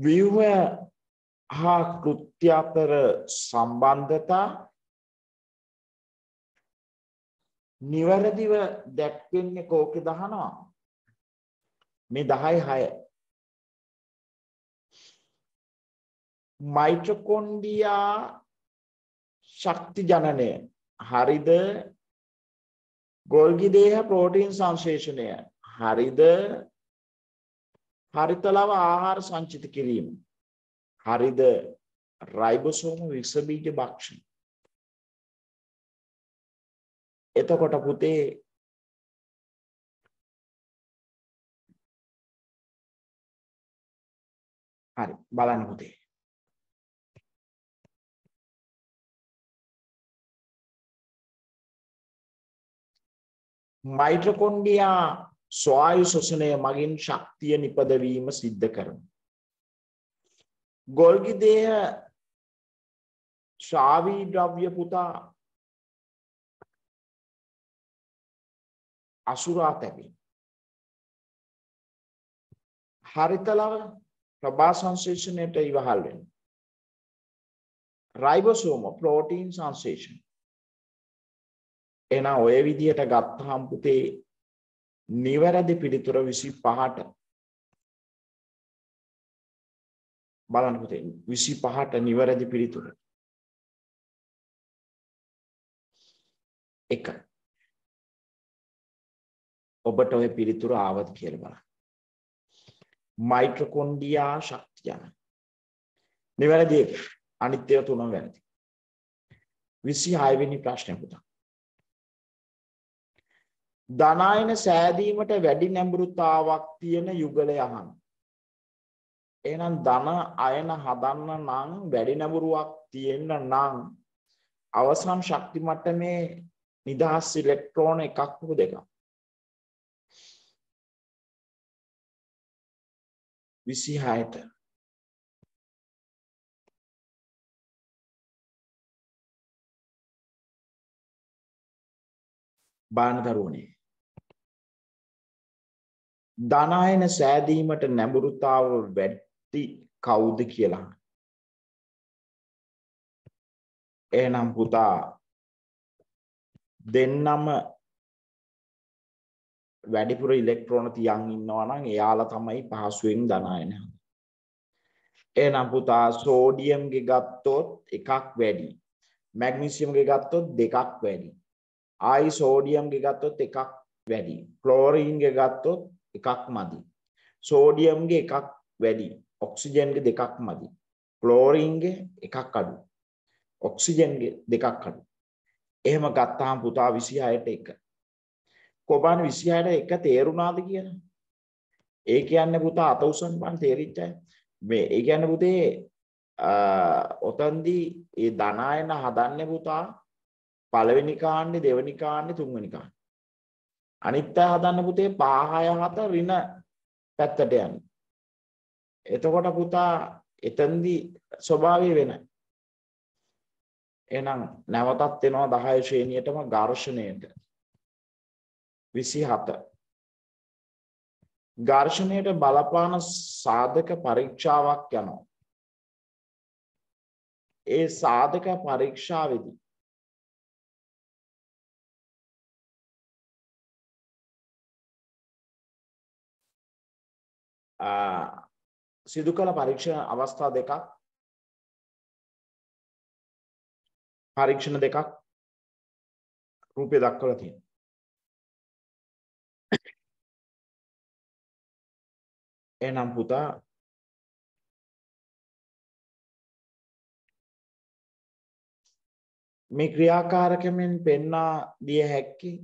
ව්‍යුහ
හා කෘත්‍ය අතර සම්බන්ධතා නිවැරදිව දැක්වෙන්නේ කෝකෙ දහනවා
මේ 10 6
මයිටොකොන්ඩියා ශක්ති ජනනය හරිද ගොල්ගි දේහ ප්‍රෝටීන් සංශේෂණය හරිද හරිතලව ආහාර සංචිත කිරීම හරිද රයිබෝසෝම විසබීජ භක්ෂණ
එතකොට පුතේ හරි බලන්න පුතේ මයිට්‍රකොන්ඩියා
ස්වායු ශොෂණය මගින් ශක්තිය නිපදවීම සිද්ධ කරන. ගොල්ගි දේහ ශ්‍රාවී ද්‍රව්‍ය පුතා
අසුරා තැබේ. හරිතලව ප්‍රභා සංශේෂණයට ඉවහල් වෙන. රයිබෝසෝම ප්‍රෝටීන් සංශේෂණ එහෙනම් ওই විදියට ගත්තාම් පුතේ නිවැරදි පිළිතුර 25ට බලන්න පුතේ 25ට නිවැරදි පිළිතුර 1 ඔබට ওই පිළිතුර
ආවද කියලා බලන්න මයිට්‍රොකොන්ඩියා ශක්තිය නිවැරදි අනිත් ඒවා තුනම වැරදි 26 වෙනි ප්‍රශ්නය පුතා ධනායන සෑදීමට වැඩි නැඹුරුතාවක් තියෙන යුගලය අහන්න. එහෙනම් ධන අයන හදන්න නම් වැඩි නැඹුරුවක් තියෙන්න නම් අවසන් ශක්ති මට්ටමේ නිදහස් ඉලෙක්ට්‍රෝන එකක් හෝ දෙකක්.
විසිහයට බාන දරුවනේ
ධනායන සෑදීමට නැඹුරුතාව වැඩි කවුද කියලා. එහෙනම් පුතා දෙන්නම වැඩිපුර ඉලෙක්ට්‍රෝන තියන් ඉන්නවා නම් එයාලා තමයි පහසුවෙන් ධනායන හදන්නේ. එහෙනම් පුතා සෝඩියම් ගේ ගත්තොත් එකක් වැඩි. මැග්නීසියම් ගේ ගත්තොත් දෙකක් වැඩි. ආයි සෝඩියම් ගේ ගත්තොත් එකක් වැඩි. ක්ලෝරීන් ගේ ගත්තොත් එකක් මදි. සෝඩියම්ගේ එකක් වැඩි. ඔක්සිජන්ගේ දෙකක් මදි. ක්ලෝරින්ගේ එකක් අඩු. ඔක්සිජන්ගේ දෙකක් අඩු. එහෙම ගත්තාම පුතා 26ට එක. කොබන් 26ට එක තේරුණාද කියලා? ඒ කියන්නේ පුතා අත උසන් බන් තේරිච්ච මේ ඒ කියන්නේ පුතේ ඔතන්දී ඒ ධනායන හදන්නේ පුතා පළවෙනි කාණ්ඩේ දෙවෙනි කාණ්ඩේ තුන්වෙනි කාණ්ඩේ අනිත් අය හදන්න පුතේ 5 6 7 ඍණ පැත්තට යන්න. එතකොට පුතා එතෙන්දී ස්වභාවය වෙනයි. එහෙනම් නැවතත් එනවා 10 ශ්‍රේණියටම ඝර්ෂණයට. 27 ඝර්ෂණයට බලපාන සාධක පරීක්ෂාවක් යනවා. ඒ සාධක පරීක්ෂාවේදී
සිදු කළ පරීක්ෂණ අවස්ථා දෙකක් පරීක්ෂණ දෙකක් රූපය දක්වලා තියෙනවා. එනම් පුතා මේ ක්‍රියාකාරකමෙන්
පෙන්වා දිය හැක්කේ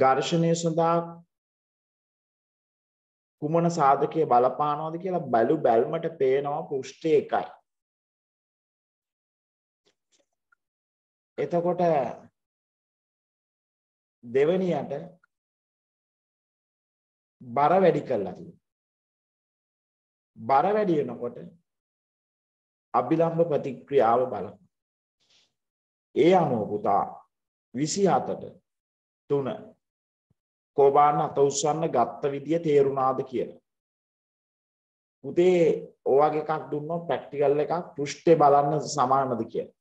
ඝර්ෂණය සඳහා කුමන සාධකයේ බලපානවද කියලා බැලු බැල්මට පේනවා පෘෂ්ඨය එකයි. එතකොට
දෙවනියට බර වැඩි කළා තියෙනවා. බර වැඩි වෙනකොට
අභිලම්භ ප්‍රතික්‍රියාව බලන්න. ඒ අනුව පුතා 27ට 3 කෝබාන්න අත උස්සන්න ගත්ත විදිය තේරුණාද කියලා. පුතේ ඔයගේ එකක් දුන්නොත් ප්‍රැක්ටිකල් එකක් පෘෂ්ඨේ බලන්න සමානද කියලා.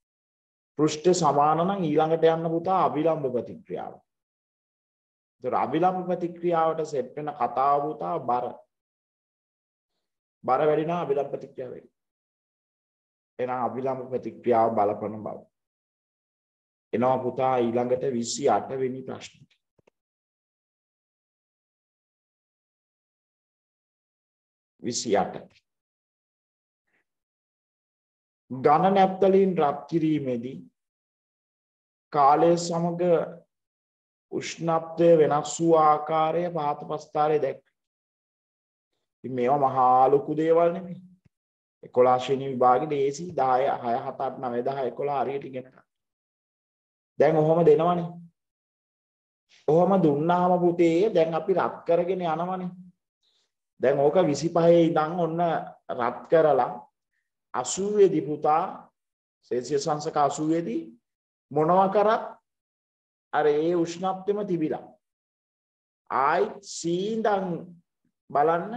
පෘෂ්ඨේ සමාන නම් ඊළඟට යන්න පුතා අවිලම්භ ප්‍රතික්‍රියාව. ඒතර අවිලම්භ ප්‍රතික්‍රියාවට සෙට් වෙන කතාව පුතා බර. බර වැඩි නම් අවිලම්භ ප්‍රතික්‍රියාව වැඩි.
එහෙනම් අවිලම්භ ප්‍රතික්‍රියාව බලපන බව. එනවා පුතා ඊළඟට 28 වෙනි ප්‍රශ්නට. 28
ඝන නැප්තලින් රත් කිරීමේදී කාලය සමග උෂ්ණත්වය වෙනස් වූ ආකාරය පාතපස්තරයේ දැක්ක. ඉතින් මේවා මහා ලොකු දේවල් නෙමෙයි. 11 ශ්‍රේණි විභාගෙට AC 10 6 7 8 9 10 11 හරියට ඉගෙන ගන්න. දැන් ඔහොම දෙනවනේ. ඔහොම දුන්නාම පුතේ දැන් අපි රත් කරගෙන යනවනේ. දැන් ඕක 25 ඉඳන් ඔන්න රත් කරලා 80 දී පුතා සෙල්සියස් අංශක 80 දී මොනවා කරත් අර ඒ උෂ්ණත්වෙම තිබිලා ආයි සීඳන් බලන්න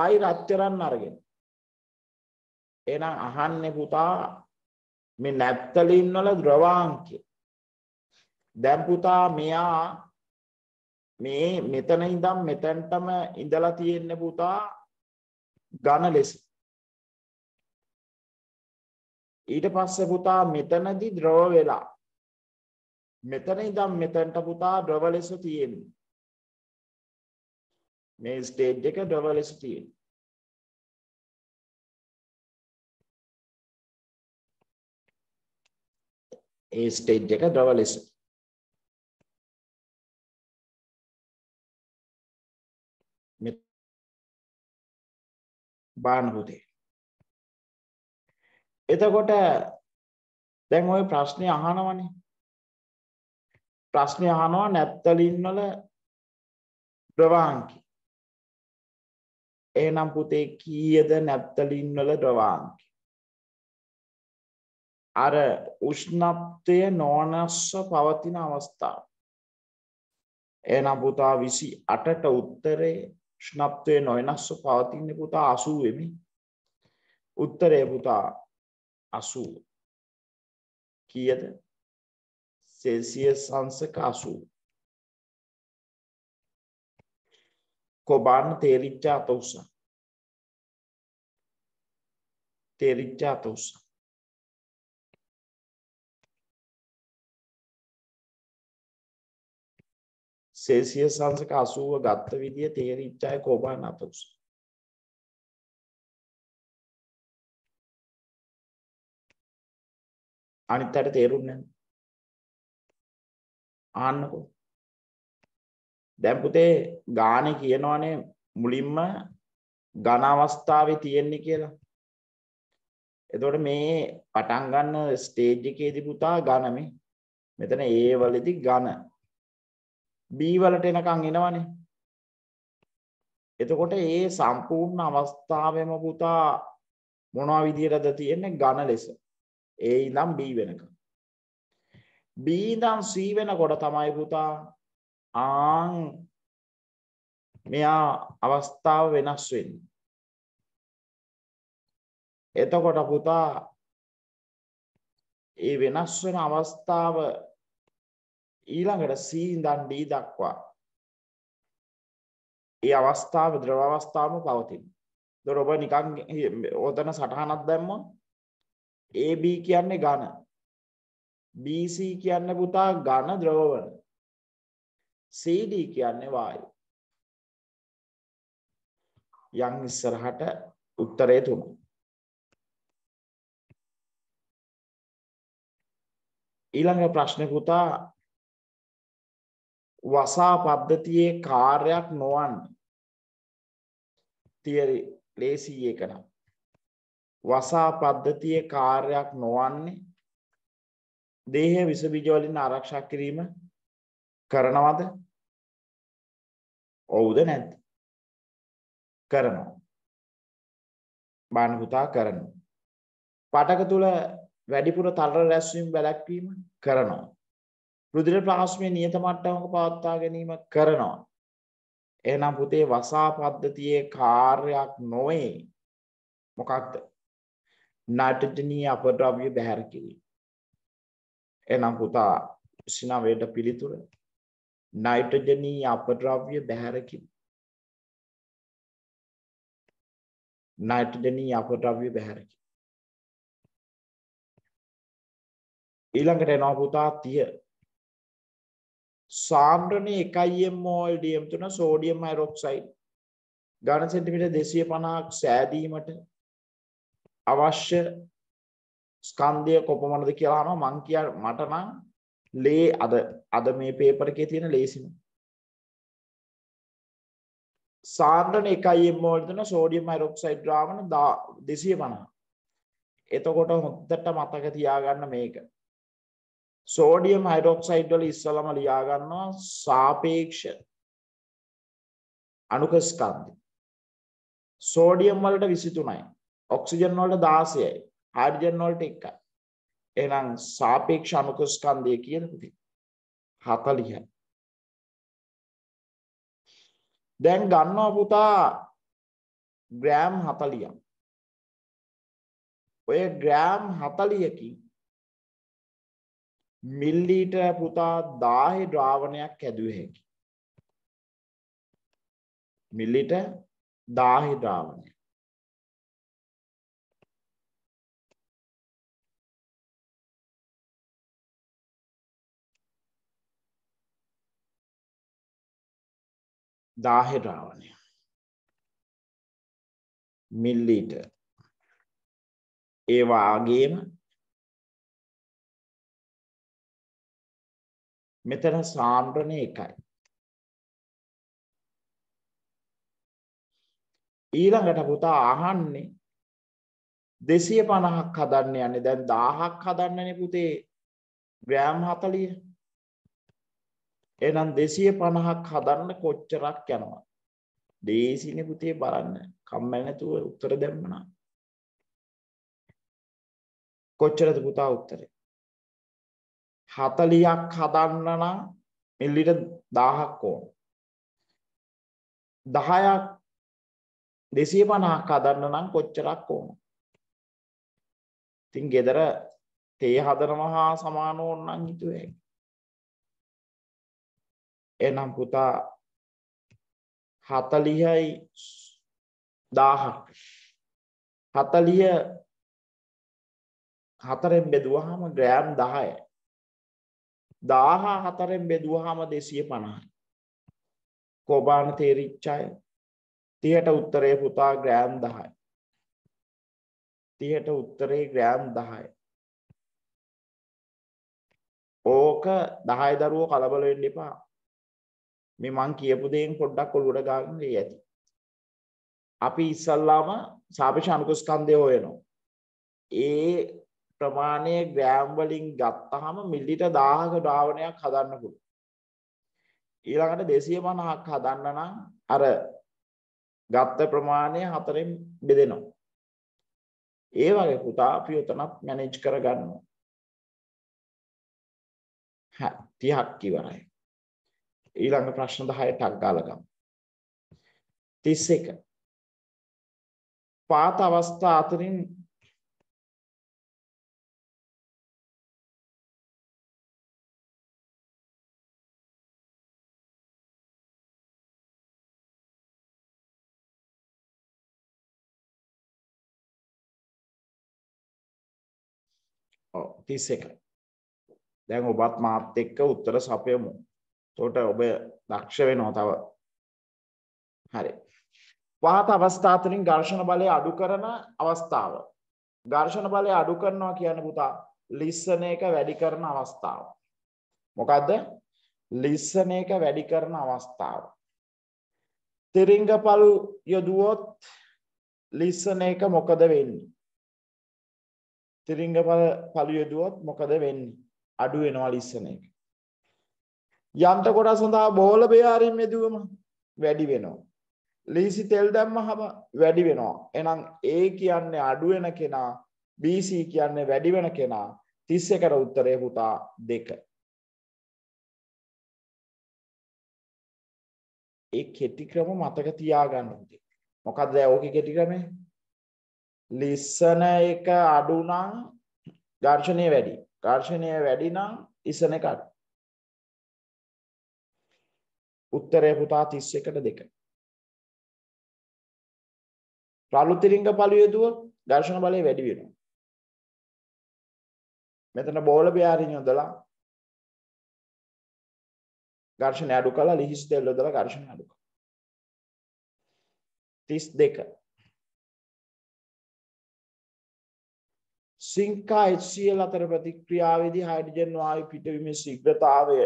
ආයි රත් කරන්න අරගෙන එහෙනම් අහන්නේ පුතා මේ නැප්තලින් වල ද්‍රවාංකය දැන් පුතා මෙයා මේ මෙතන ඉඳන් මෙතෙන්ටම ඉඳලා තියෙන්න පුතා ඝන ලෙස. ඊට පස්සේ පුතා මෙතනදී ද්‍රව වෙලා.
මෙතන ඉඳන් මෙතෙන්ට පුතා ද්‍රව ලෙස තියෙන්නේ. මේ ස්ටේජ් එක ද්‍රව ලෙස තියෙන්නේ. ඒ ස්ටේජ් එක ද්‍රව ලෙස. බානපුතේ. එතකොට දැන් ওই ප්‍රශ්නේ අහනවනේ.
ප්‍රශ්නේ අහනවා නැත්තලින් වල ද්‍රවාංකි. එහෙනම් පුතේ කීයද නැත්තලින් වල ද්‍රවාංකි? අර උෂ්ණත්වය නොනස්ව පවතින අවස්ථාව. එහෙනම් පුතා 28ට උත්තරේ ශ්නත්වය නොවෙනස්ව පවතින්න පුතා අසුවවෙමි උත්තරය පුතා අසූ
කියද සෙල්සිය සංසක අසූ කොබාන්න තේරිච්චා අතවසා තේරිච්චා අතවසා සේසිය සංසක අසුව ගත්ත විදිිය තේරිච්චාය කෝපාන අතකුස. අනිත් අයට තේරුන්න
ආන්නකෝ දැම්පුතේ ගානය කියනවානේ මුලින්ම ගනාවස්ථාවේ තියෙන්නේ කියලා එතොට මේ පටන්ගන්න ස්ටේජ් එකේදී පුතා ගනමේ මෙතන ඒ වලදි ගණ B වලට එනකන් එනවනේ. එතකොට ඒ සම්පූර්ණ අවස්ථාවෙම පුතා මොනවා විදියටද තියෙන්නේ ඝන ලෙස. A ඉඳන් B වෙනකන්. B ඉඳන් C වෙනකොට තමයි පුතා ආන් මෙයා අවස්ථාව වෙනස් වෙන්නේ. එතකොට පුතා ඒ වෙනස් වෙන අවස්ථාව ඊළඟට සීඳන් ඩී දක්වා ඒ අවස්ථාව ද්‍රව අවස්ථාවම පවතින. දොර ඔබ නිකන් ඕතන සටහනක් දැම්මොත් AB කියන්නේ ඝන. BC කියන්නේ පුතා ඝන ද්‍රවවල. CD කියන්නේ වායු. යන් ඉස්සරහට උත්තරේ තුනයි.
ඊළඟ ප්‍රශ්නේ
පුතා වසා පද්ධතියේ කාර්යක් නොවන් තියරි ලේසියේ කනම් වසා පද්ධතිය කාර්යක් නොවන්නේ දේහ විසබිජවලින් ආරක්ෂා කිරීම කරනවද ඔවුද නැද්ද කරනවා බානහුතා කරනවා පටක තුළ වැඩිපුර තල්ර රැස්වීම් වැලැක්වීම කරනවා රුධිර ප්ලාස්මය නියත මට්ටමක පවත්වා ගැනීම කරනවා. එහෙනම් පුතේ වසා පද්ධතියේ කාර්යයක් නොවේ. මොකක්ද? නටජනීය අපද්‍රව්‍ය බැහැර කිරීම. එහෙනම් පුතා සිනා වේද පිළිතුර නයිට්‍රජනීය අපද්‍රව්‍ය බැහැර කිරීම. නයිට්‍රජනීය අපද්‍රව්‍ය බැහැර කිරීම.
ඊළඟට එනවා පුතා 30
සාම්්‍රණය එකයි මෝල් ඩියම් තුන සෝඩියම් අයිරොක්සයි් ගණ සෙන්ටිමිට දෙසිය පණක් සෑදීමට අවශ්‍ය ස්කන්දය කොපමනද කියලාම මං කිය මටනම් ලේ අද අද මේ පේපර එකේ තියෙන ලේසිම සාන්ද්‍රන එකයි මෝල්තන සෝඩියම් අයිරොක්සයිඩ් ්‍රාවණ දා දෙසිය පණා එතකොට හොත්තට මතක තියාගන්න මේක සෝඩියම් හයිඩොක්සයිඩ් වල ඉස්සලම ලියාගන්නවා සාපේක්ෂ අණුක ස්කන්ධය. සෝඩියම් වලට 23යි. ඔක්සිජන් වලට 16යි. හයිඩ්‍රජන් වලට 1යි. එහෙනම් සාපේක්ෂ අණුක ස්කන්ධය කියන දේ 40යි. දැන්
ගන්නවා පුතා ග්‍රෑම් 40ක්.
ඔය ග්‍රෑම් 40කින් මිල්ලීටර් පුතා 1000 ද්‍රාවණයක් ඇදුව හැකි.
මිල්ලීටර් 1000 ද්‍රාවණයක්. දාහෙ ද්‍රාවණය මිල්ලීටර් ඒ වාගේම මෙතන සාම්ප්‍රණය එකයි.
ඊළඟට පුතා අහන්නේ දෙසිය පණහක් හදන්න යන්නේ දැන් දාහක් හදන්නන පුතේ ග්‍රෑම් හතලිය එනම් දෙසිය පණහක් හදන්න කොච්චරක් යනවා දේසින පුතේ බලන්න කම්මැනැතුව උත්තර දැම්මනා
කොච්චරද පුතා උත්තරේ 40ක්
හදන්න නම් මිල්ලිට 1000ක් ඕන. 10ක් 250ක් හදන්න නම් කොච්චරක් ඕන? ඉතින් ගෙදර තේ හදනවා හා සමාන ඕන නම් හිතුවේ.
එනම් පුතා 40යි 1000ක්. 40
හතරෙන් බෙදුවහම ග්‍රෑම් 10යි. දාහා හතරෙන් බෙදුවහම දෙසිය පණහයි. කෝබාන තේරිච්චාය තියට උත්තරේ පුතා ග්‍රෑම් දහයි. තියට උත්තරේ ග්‍රෑම් දහයි. ඕක දහයි දරුවෝ කලබල වෙන්න එපා. මේ මං කියපු දෙයෙන් පොඩ්ඩක් ඔළුවට ගන්න දී ඇති. අපි ඉස්සල්ලාම සාපේක්ෂ අනුකස්කන්ධය හොයනවා. ඒ ප්‍රමාණය ග්‍රෑම් වලින් ගත්තාම මිලිට 1000ක ධාවනයක් හදන්න පුළුවන්. ඊළඟට 250ක් හදන්න නම් අර ගත්ත ප්‍රමාණය හතරෙන් බෙදෙනවා. ඒ වගේ
පුතා අපි උතනත් මැනේජ් කරගන්නවා. හා 30ක් ඉවරයි. ඊළඟ ප්‍රශ්න 10ටක් ගාලා ගමු. 31
පාත අවස්ථා අතරින් ඔව් 31 දැන් ඔබත් මාත් එක්ක උත්තර සපයමු එතකොට ඔබ දක්ෂ වෙනවා තව හරි පහත අවස්ථා තුළින් ඝර්ෂණ බලය අඩු කරන අවස්ථාව ඝර්ෂණ බලය අඩු කරනවා කියන්නේ පුතා ලිස්සන එක වැඩි කරන අවස්ථාව මොකද්ද ලිස්සන එක වැඩි කරන අවස්ථාව තිරිංගපල් යොදුවොත් ලිස්සන එක මොකද වෙන්නේ තිරිංග බල පළියදුවොත් මොකද වෙන්නේ? අඩු වෙනවා ලිස්සන එක. යන්ත කොටස සඳහා බෝල බෙයාරින් මෙදුවම වැඩි වෙනවා. ලීසි තෙල් දැම්මහම වැඩි වෙනවා. එහෙනම් A කියන්නේ අඩු වෙන කෙනා, BC කියන්නේ වැඩි වෙන කෙනා 31ට උත්තරේ පුතා 2.
ඒ කෙටි ක්‍රම මතක
තියාගන්න ඕනේ. මොකද්ද ඔයගේ කෙටි ක්‍රමය? ලිස්සන එක අඩු නම් ඝර්ෂණය වැඩි. ඝර්ෂණය වැඩි නම් ඉස්සන එක අඩු. උත්තරය පුතා 31ට
2. රළු තිරිංග පළුවේදුව ඝර්ෂණ බලය වැඩි වෙනවා. මෙතන බෝල බයාරින් යොදලා ඝර්ෂණය අඩු කළා ලිහිස් දෙල් යොදලා ඝර්ෂණය අඩු කළා.
32 සිංකා HCl අතර ප්‍රතික්‍රියාවේදී හයිඩ්‍රජන් වායු පිටවීමේ ශීඝ්‍රතාවය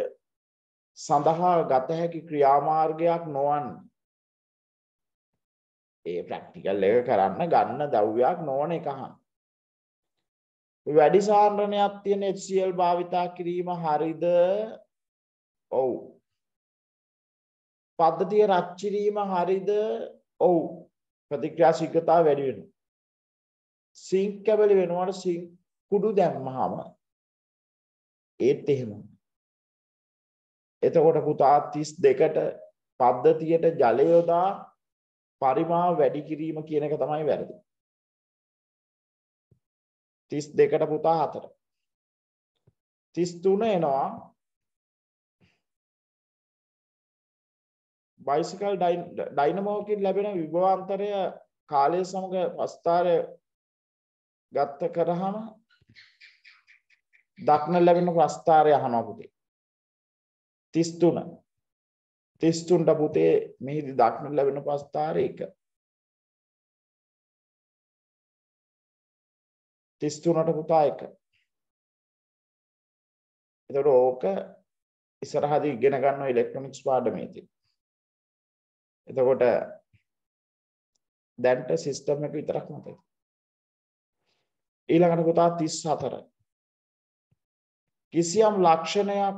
සඳහා ගත හැකි ක්‍රියාමාර්ගයක් නොවන් ඒ ප්‍රැක්ටිකල් එක කරන්න ගන්න දව්‍යයක් නොවන එකහන් වැඩි සාන්ද්‍රණයක් තියෙන HCl භාවිතා කිරීම හරිද ඔව් පද්ධතිය රච් කිරීම හරිද ඔව් ප්‍රතික්‍රියා ශීඝ්‍රතාව වැඩි වෙනවා සිංක් කැබලි වෙනවට සිංක් කුඩු දැම්මහම ඒත් එහෙම. එතකොට පුතා 32ට පද්ධතියට ජලය යොදා පරිමාව වැඩි කිරීම කියන එක තමයි වැරදි. 32ට පුතා 4. 33 එනවා
බයිසිකල් ඩයිනමෝකින්
ලැබෙන විභවාන්තරය කාලය සමග ප්‍රස්ථාරය ගත්ත කරහම දක්න ලැබෙන ප්‍රස්ථාරය අහනවා පුතේ 33 33ට පුතේ මෙහිදී දක්න ලැබෙන
ප්‍රස්ථාරය 1 33ට පුතා 1 එතකොට ඕක
ඉස්සරහදී ඉගෙන ගන්න ඉලෙක්ට්‍රොනික්ස් පාඩමේදී. එතකොට දැන්ට සිස්ටම් එක විතරක් මතකයි. ඊළඟට පුතා 34 කිසියම් ලක්ෂණයක්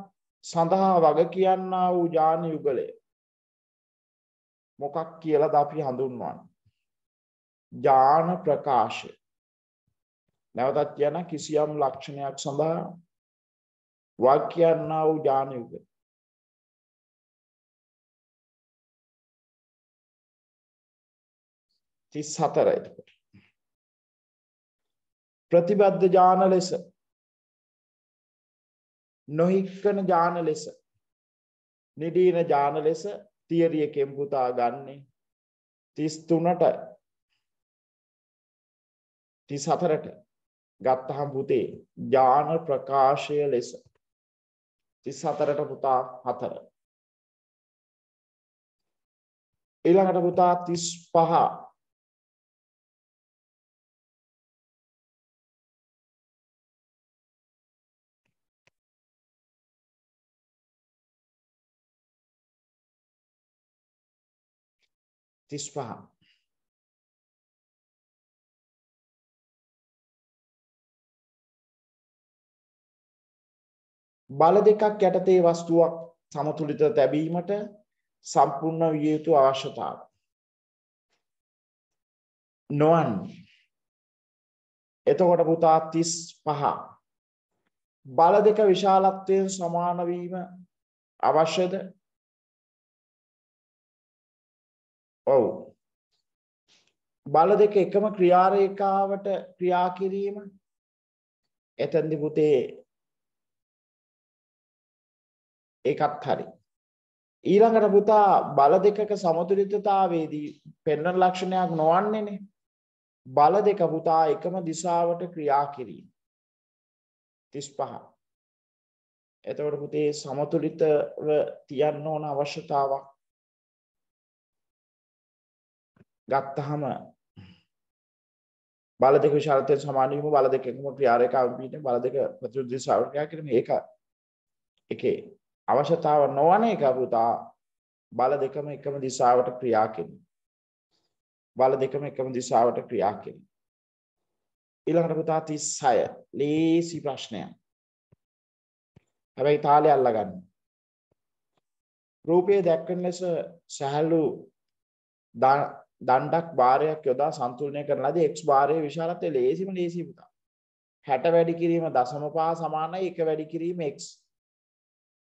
සඳහා වග කියනා වූ ඥාන යුගලය මොකක් කියලාද අපි හඳුන්වන්නේ ඥාන ප්‍රකාශය නැවතත් කියන කිසියම් ලක්ෂණයක් සඳහා වග කියනා වූ
ඥාන යුගලය තිස් හතර එතකොට
ප්‍රතිබද්ධ ඥාන ලෙස නොහික්කන ඥාන ලෙස නිදීන ඥාන ලෙස තියරියකෙන් පුතා ගන්නේ 33ට 34ට ගත්තහම් පුතේ ඥාන ප්‍රකාශය ලෙස
34ට පුතා 4 ඊළඟට පුතා 35 35. බල දෙකක් යටතේ
වස්තුවක් සමතුලිත තැබීමට සම්පූර්ණ විය යුතු අවශ්‍යතාව. නොවන් එතකොට පුතා තිස් පහ බල දෙක විශාලත්වයෙන් සමානවීම අවශ්‍යද ඔව් බල දෙක එකම ක්‍රියාරේඛාවට ක්‍රියා කිරීම එතෙන්දි පුතේ ඒකත් හරි ඊළඟට පුතා බල දෙකක සමතුලිතතාවයේදී පෙන්වන ලක්ෂණයක් නොවන්නේනේ බල දෙක පුතා එකම දිශාවට ක්‍රියා කිරීම 35 එතකොට පුතේ සමතුලිතව තියන්න ඕන අවශ්‍යතාවක් ගත්තහම බල දෙක විශාරතය සමානීම බල දෙකම ක්‍රියාරයක අවීට බල දෙක ප්‍රතිුද්ධි සාවකයා කරන ඒක එකේ අවශ්‍යතාව නොවන එක පුතා බල දෙකම එකම දිසාවට ක්‍රියා කෙන බල දෙකම එකම දිසාවට ක්‍රියා කෙන ඊළඟට පුතා තිස් සය ලේසි ප්‍රශ්නය හැබැයි තාලය අල්ලගන්න රූපය දැක්කන ලෙස සැහැල්ලු දණ්ඩක් භාරයක් යොදා සන්තුලනය කරන ලද x භාරයේ විශාලත්වය ලේසිම ලේසි පුතා. 60 වැඩි කිරීම දශම පහ සමානයි 1 වැඩි කිරීම x.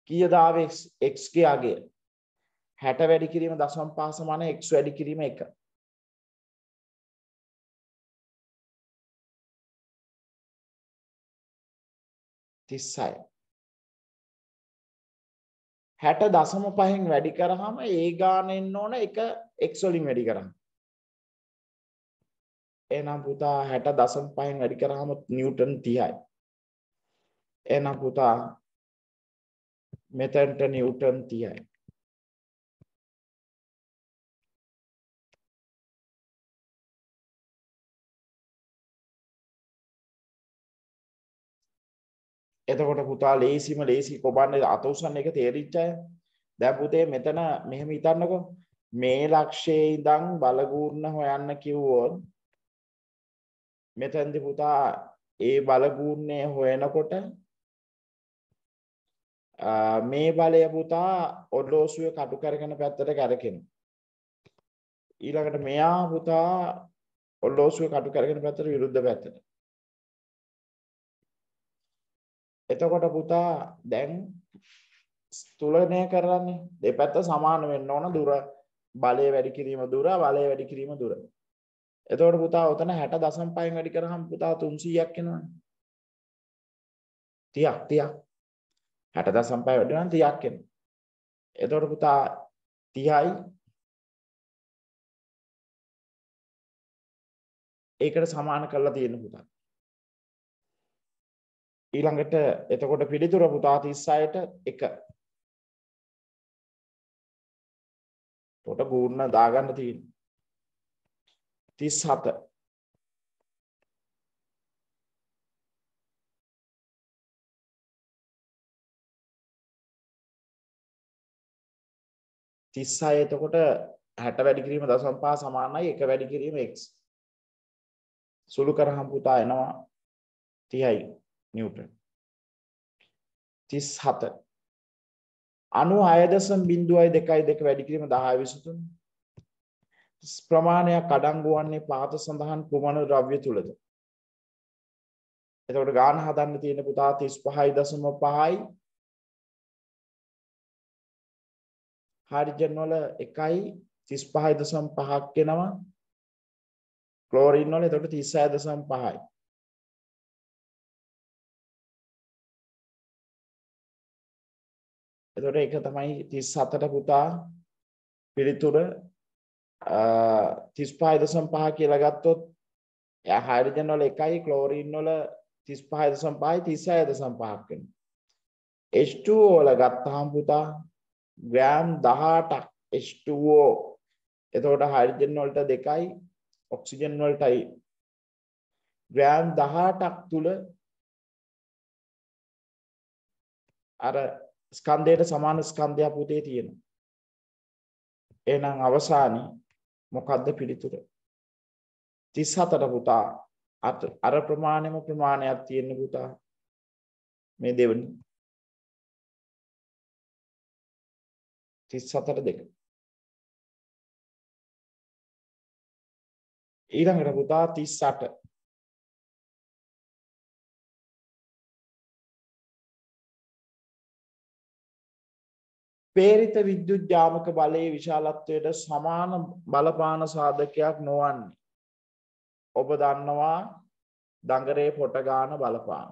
කීයද ආවේ x ගේ අගය? 60 වැඩි කිරීම දශම පහ සමානයි x වැඩි
කිරීම 1. තිස්සයි.
හැට දසම පහෙන් වැඩි කරහම ඒ ගානෙන් ඕන එක එක්ස්වලින් වැඩි කරන්න. එහෙනම් පුතා 60.5න් වැඩි කරාම
නිව්ටන් 30යි. එහෙනම් පුතා මෙතෙන්ට නිව්ටන් 30යි.
එතකොට පුතා ලේසිම ලේසි කොබන්න අත උසන්න එක තේරිච්ච අය දැන් පුතේ මෙතන මෙහෙම හිතන්නකෝ මේ ලක්ෂයේ ඉඳන් බලගුණ හොයන්න කිව්වොත් මෙතැන්දි පුතා ඒ බලගුන්නේ හොයනකොට මේ බලය පුතා ඔඩ්ලෝසුව කටු කරගෙන පැත්තට කැරකෙන. ඊළඟට මෙයා පුතා ඔල්ලෝසුව කටු කරගෙන පැත්තට විරුද්ධ පැත්තට. එතකොට පුතා දැන් තුලනය කරන්නේ දෙපැත්ත සමාන වෙන්න ඕන දුර බලය වැඩි කිරීම දුර බලය වැඩි කිරීම දුර. එතවට පුතා ඔතන හැට දසම් පයෙන් වැඩි කරහම් පුතා තුන්සීයක් කෙනවන තියක් තියක් හැට දසම් පය වැඩිනම්
තියක් කෙන එතවට පුතා තියයි ඒකට සමාන කරලා තියෙන පුතා ඊළඟට එතකොට පිළිතුර පුතා තිස්සායට එක තොට ගූර්ණ දාගන්න තියෙන තිස් හත තිස්සාය එතකොට හැට
වැඩි කිරීම දසම් පා සමානයි එක වැඩි කිරීම එක්
සුළු කරහම් පුතා එනවා
තියයි නිියවටන් තිස් හත අනු අයදසම් බින්දුවයි දෙකයි දෙක වැඩිකිරීම දහය විසතුන් ප්‍රමාණයක් අඩංගු වන්නේ පාත සඳහන් කුමන ද්‍රව්‍ය තුලද? එතකොට ගාන හදන්න තියෙන පුතා 35.5යි හයිඩ්‍රජන් වල 1යි 35.5ක් වෙනවා ක්ලෝරින් වල එතකොට 36.5යි එතකොට ඒක තමයි 37 පුතා පිළිතුර තිස් පහයිදසම් පහ කියලා ගත්තොත් ය හයිරජනොල එකයි කලෝරීන්නොල තිස් පහයිද සම්පායි තිස්ස ඇද සම්පාහක්කෙන. එෂ්ටෝල ගත්තහම් පුතා ග්‍රෑම් දහටක් එෂ්ටුවෝ එතෝට හරිජනොල්ට දෙකයි ඔක්සිජන්වල්ටයි ග්‍රෑම් දහටක් තුළ අර ස්කන්දයට සමාන ස්කන්ධයක් පුතේ තියෙන. එනම් අවසානී මොකද්ද පිළිතුර 34ට පුතා අර ප්‍රමාණයම
ප්‍රමාණයක් තියෙන පුතා මේ දෙවනි 34 දෙක ඊළඟට පුතා 38
පේරිත විද්‍යුත් ජාමක බලයේ විශාලත්වයට සමාන බලපාන සාධකයක් නොවන්නේ. ඔබ දන්නවා දඟරේ පොටගාන බලපාන.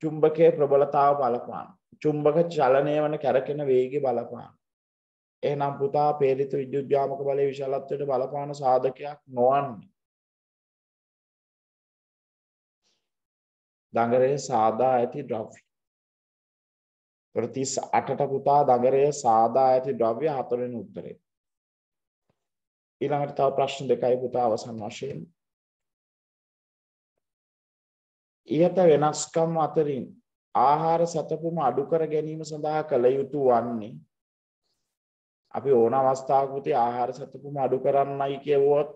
චුම්භකය ප්‍රබලතාව බලපාන. චුම්භක චලනය වන කැරකෙන වේග බලපාන. එහනම් පුතා පේරිත විද්‍යුත් ජාමක බලය විශාලත්වයට බලපාන සාධකයක් නොවන්නේ. දඟරේ සාදා ඇති ද්‍රව්‍ය. එතකොට 38ට පුතා දගරය සාදා ඇති ද්‍රව්‍ය 4 වෙනි උත්තරේ. ඊළඟට තව ප්‍රශ්න දෙකයි පුතා අවසන් වශයෙන්. ඊට වෙනස්කම් අතරින් ආහාර සතපුම අඩු කර ගැනීම සඳහා කළ යුතු වන්නේ අපි ඕන අවස්ථාවකදී ආහාර සතපුම අඩු
කරන්නයි කියවුවොත්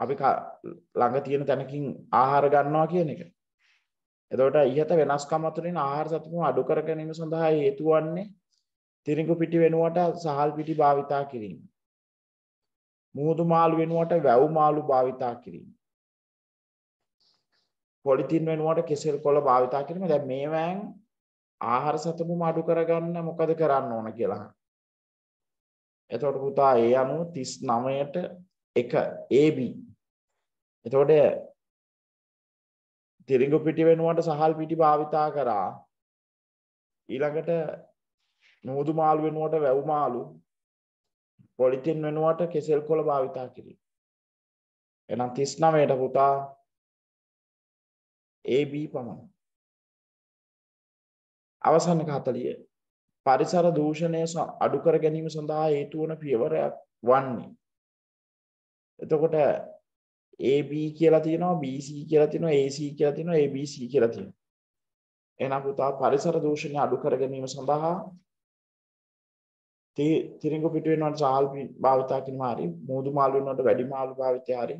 අපි ළඟ තියෙන තැනකින් ආහාර ගන්නවා කියන එක. එතකොට ඉහත වෙනස්කම් අතුරින් ආහාර සතුම අඩු කර ගැනීම සඳහා හේතු වන්නේ තිරිඟු පිටි වෙනුවට සහල් පිටි භාවිතා කිරීම. මුහුදු මාළු වෙනුවට වැව් මාළු භාවිතා කිරීම. පොලිතින් වෙනුවට කෙසෙල් කොළ භාවිතා කිරීම. දැන් මේවෑන් ආහාර සතුම අඩු කරගන්න මොකද කරන්න ඕන කියලා. එතකොට පුතා ඒ අනුව 39ට 1 AB එතකොට තිරිඟු පිටි වෙනුවට සහල් පිටි භාවිතා කරා ඊළඟට නූදු මාළු වෙනුවට වැව් මාළු පොලිතින් වෙනුවට කෙසෙල් කොළ භාවිතා කිරීම එහෙනම් 39ට පුතා AB පමණ අවසන් එක 40 පරිසර දූෂණය අඩු කර ගැනීම සඳහා හේතු වන පියවරක් වන්නේ එතකොට AB කියලා තියෙනවා BC කියලා තියෙනවා AC කියලා තියෙනවා ABC කියලා තියෙනවා එහෙනම් පුතා පරිසර දූෂණය අඩු කර ගැනීම සඳහා තිරිඟු පිටු වෙනවට සාල් භාවිතා කිරීම හරි මූදු මාළු වෙනවට වැඩි මාළු භාවිතය හරි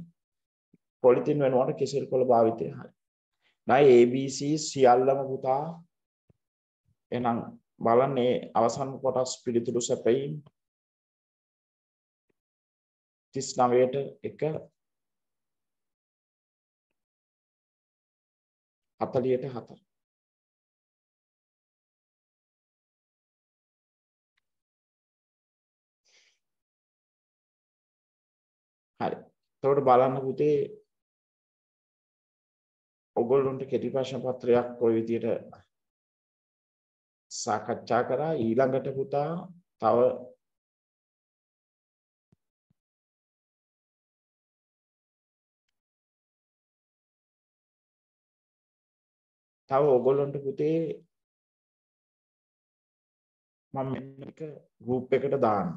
පොලිතින් වෙනවට කෙසෙල් කොළ භාවිතය හරි නයි ABC සියල්ලම පුතා එහෙනම් බලන්නේ අවසන් කොටස් පිළිතුරු සැපයීම්
39ට 1 40ට 4. හරි. එතකොට බලන්න පුතේ ඔගොල්ලොන්ට කෙටි ප්‍රශ්න පත්‍රයක් ওই විදියට සාකච්ඡා කරා ඊළඟට පුතා තව තව ඕගොල්ලොන්ට පුතේ මම මෙන්න එක ගෲප් එකට දාන්න.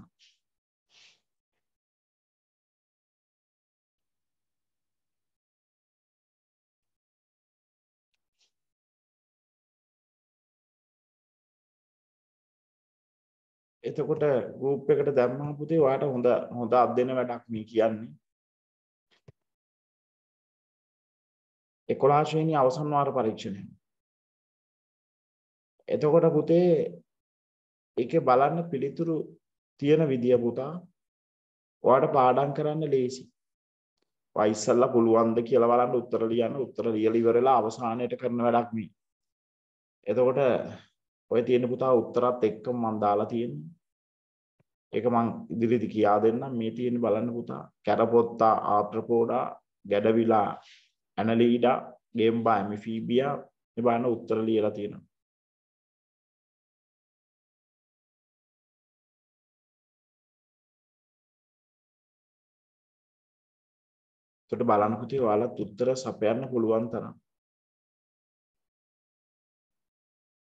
එතකොට ගෲප් එකට දැම්මම පුතේ ඔයාට හොඳ හොඳ අත් දෙන වැඩක් මේ කියන්නේ.
11 වෙනි අවසන් වාර පරීක්ෂණය. එතකොට පුතේ ඒකේ බලන්න පිළිතුරු තියෙන විදිය පුතා ඔයාට පාඩම් කරන්න ලේසි. ඔයා ඉස්සල්ලා පුළුවන්ද කියලා බලන්න උත්තර ලියන්න උත්තර ලියලා ඉවරලා අවසානයේට කරන වැඩක් මේ. එතකොට ඔය තියෙන පුතා උත්තරත් එක්කම මම දාලා තියෙන්නේ. ඒක මං ඉදිරිදි කියා දෙන්නම් මේ තියෙන බලන්න පුතා. කැරපොත්තා ආත්‍රපෝඩා ගැඩවිලා ඇනලීඩා ගෙම්බා එමිෆීබියා මේ බලන්න උත්තර ලියලා තියෙනවා.
එතකොට බලනකොට ඔයාලත් උත්තර සපයන්න පුළුවන් තරම්.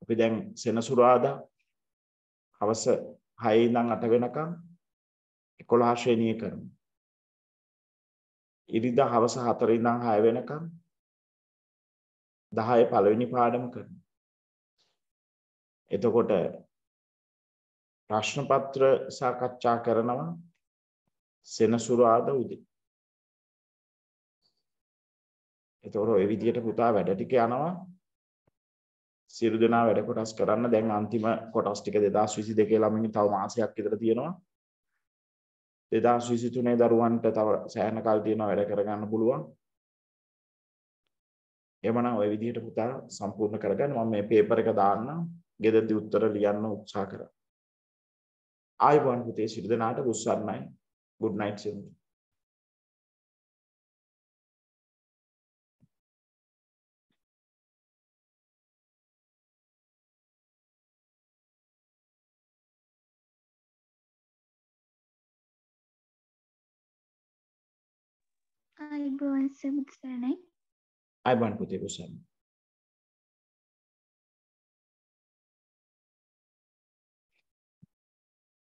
අපි දැන් සෙනසුරාදා
හවස 6 ඉඳන් 8 වෙනකම් 11 ශ්‍රේණිය කරමු. ඉරිදා හවස 4 ඉඳන් 6 වෙනකම්
10 පළවෙනි පාඩම කරමු. එතකොට ප්‍රශ්න පත්‍ර සාකච්ඡා කරනවා
සෙනසුරාදා උදේ එතකොට ওই විදියට පුතා වැඩ ටික යනවා. සියලු දෙනා වැඩ කොටස් කරන්න දැන් අන්තිම කොටස් ටික 2022 ළමින් තව මාසයක් විතර තියෙනවා. 2023 දරුවන්ට තව සෑහෙන කල් තියෙනවා වැඩ කරගන්න පුළුවන්. එමනම් ওই විදිහට පුතා සම්පූර්ණ කරගන්න මම මේ පේපර් එක දාන්නම්. ගෙදරදී උත්තර ලියන්න උත්සාහ කරා. ආයිබෝන් පුතේ සිට දනාට බුස්සන්නයි. good
night සින්දු. ඔබ වහන්සේ මුත් සරණයි. අයබන් පුතේ පුසම්.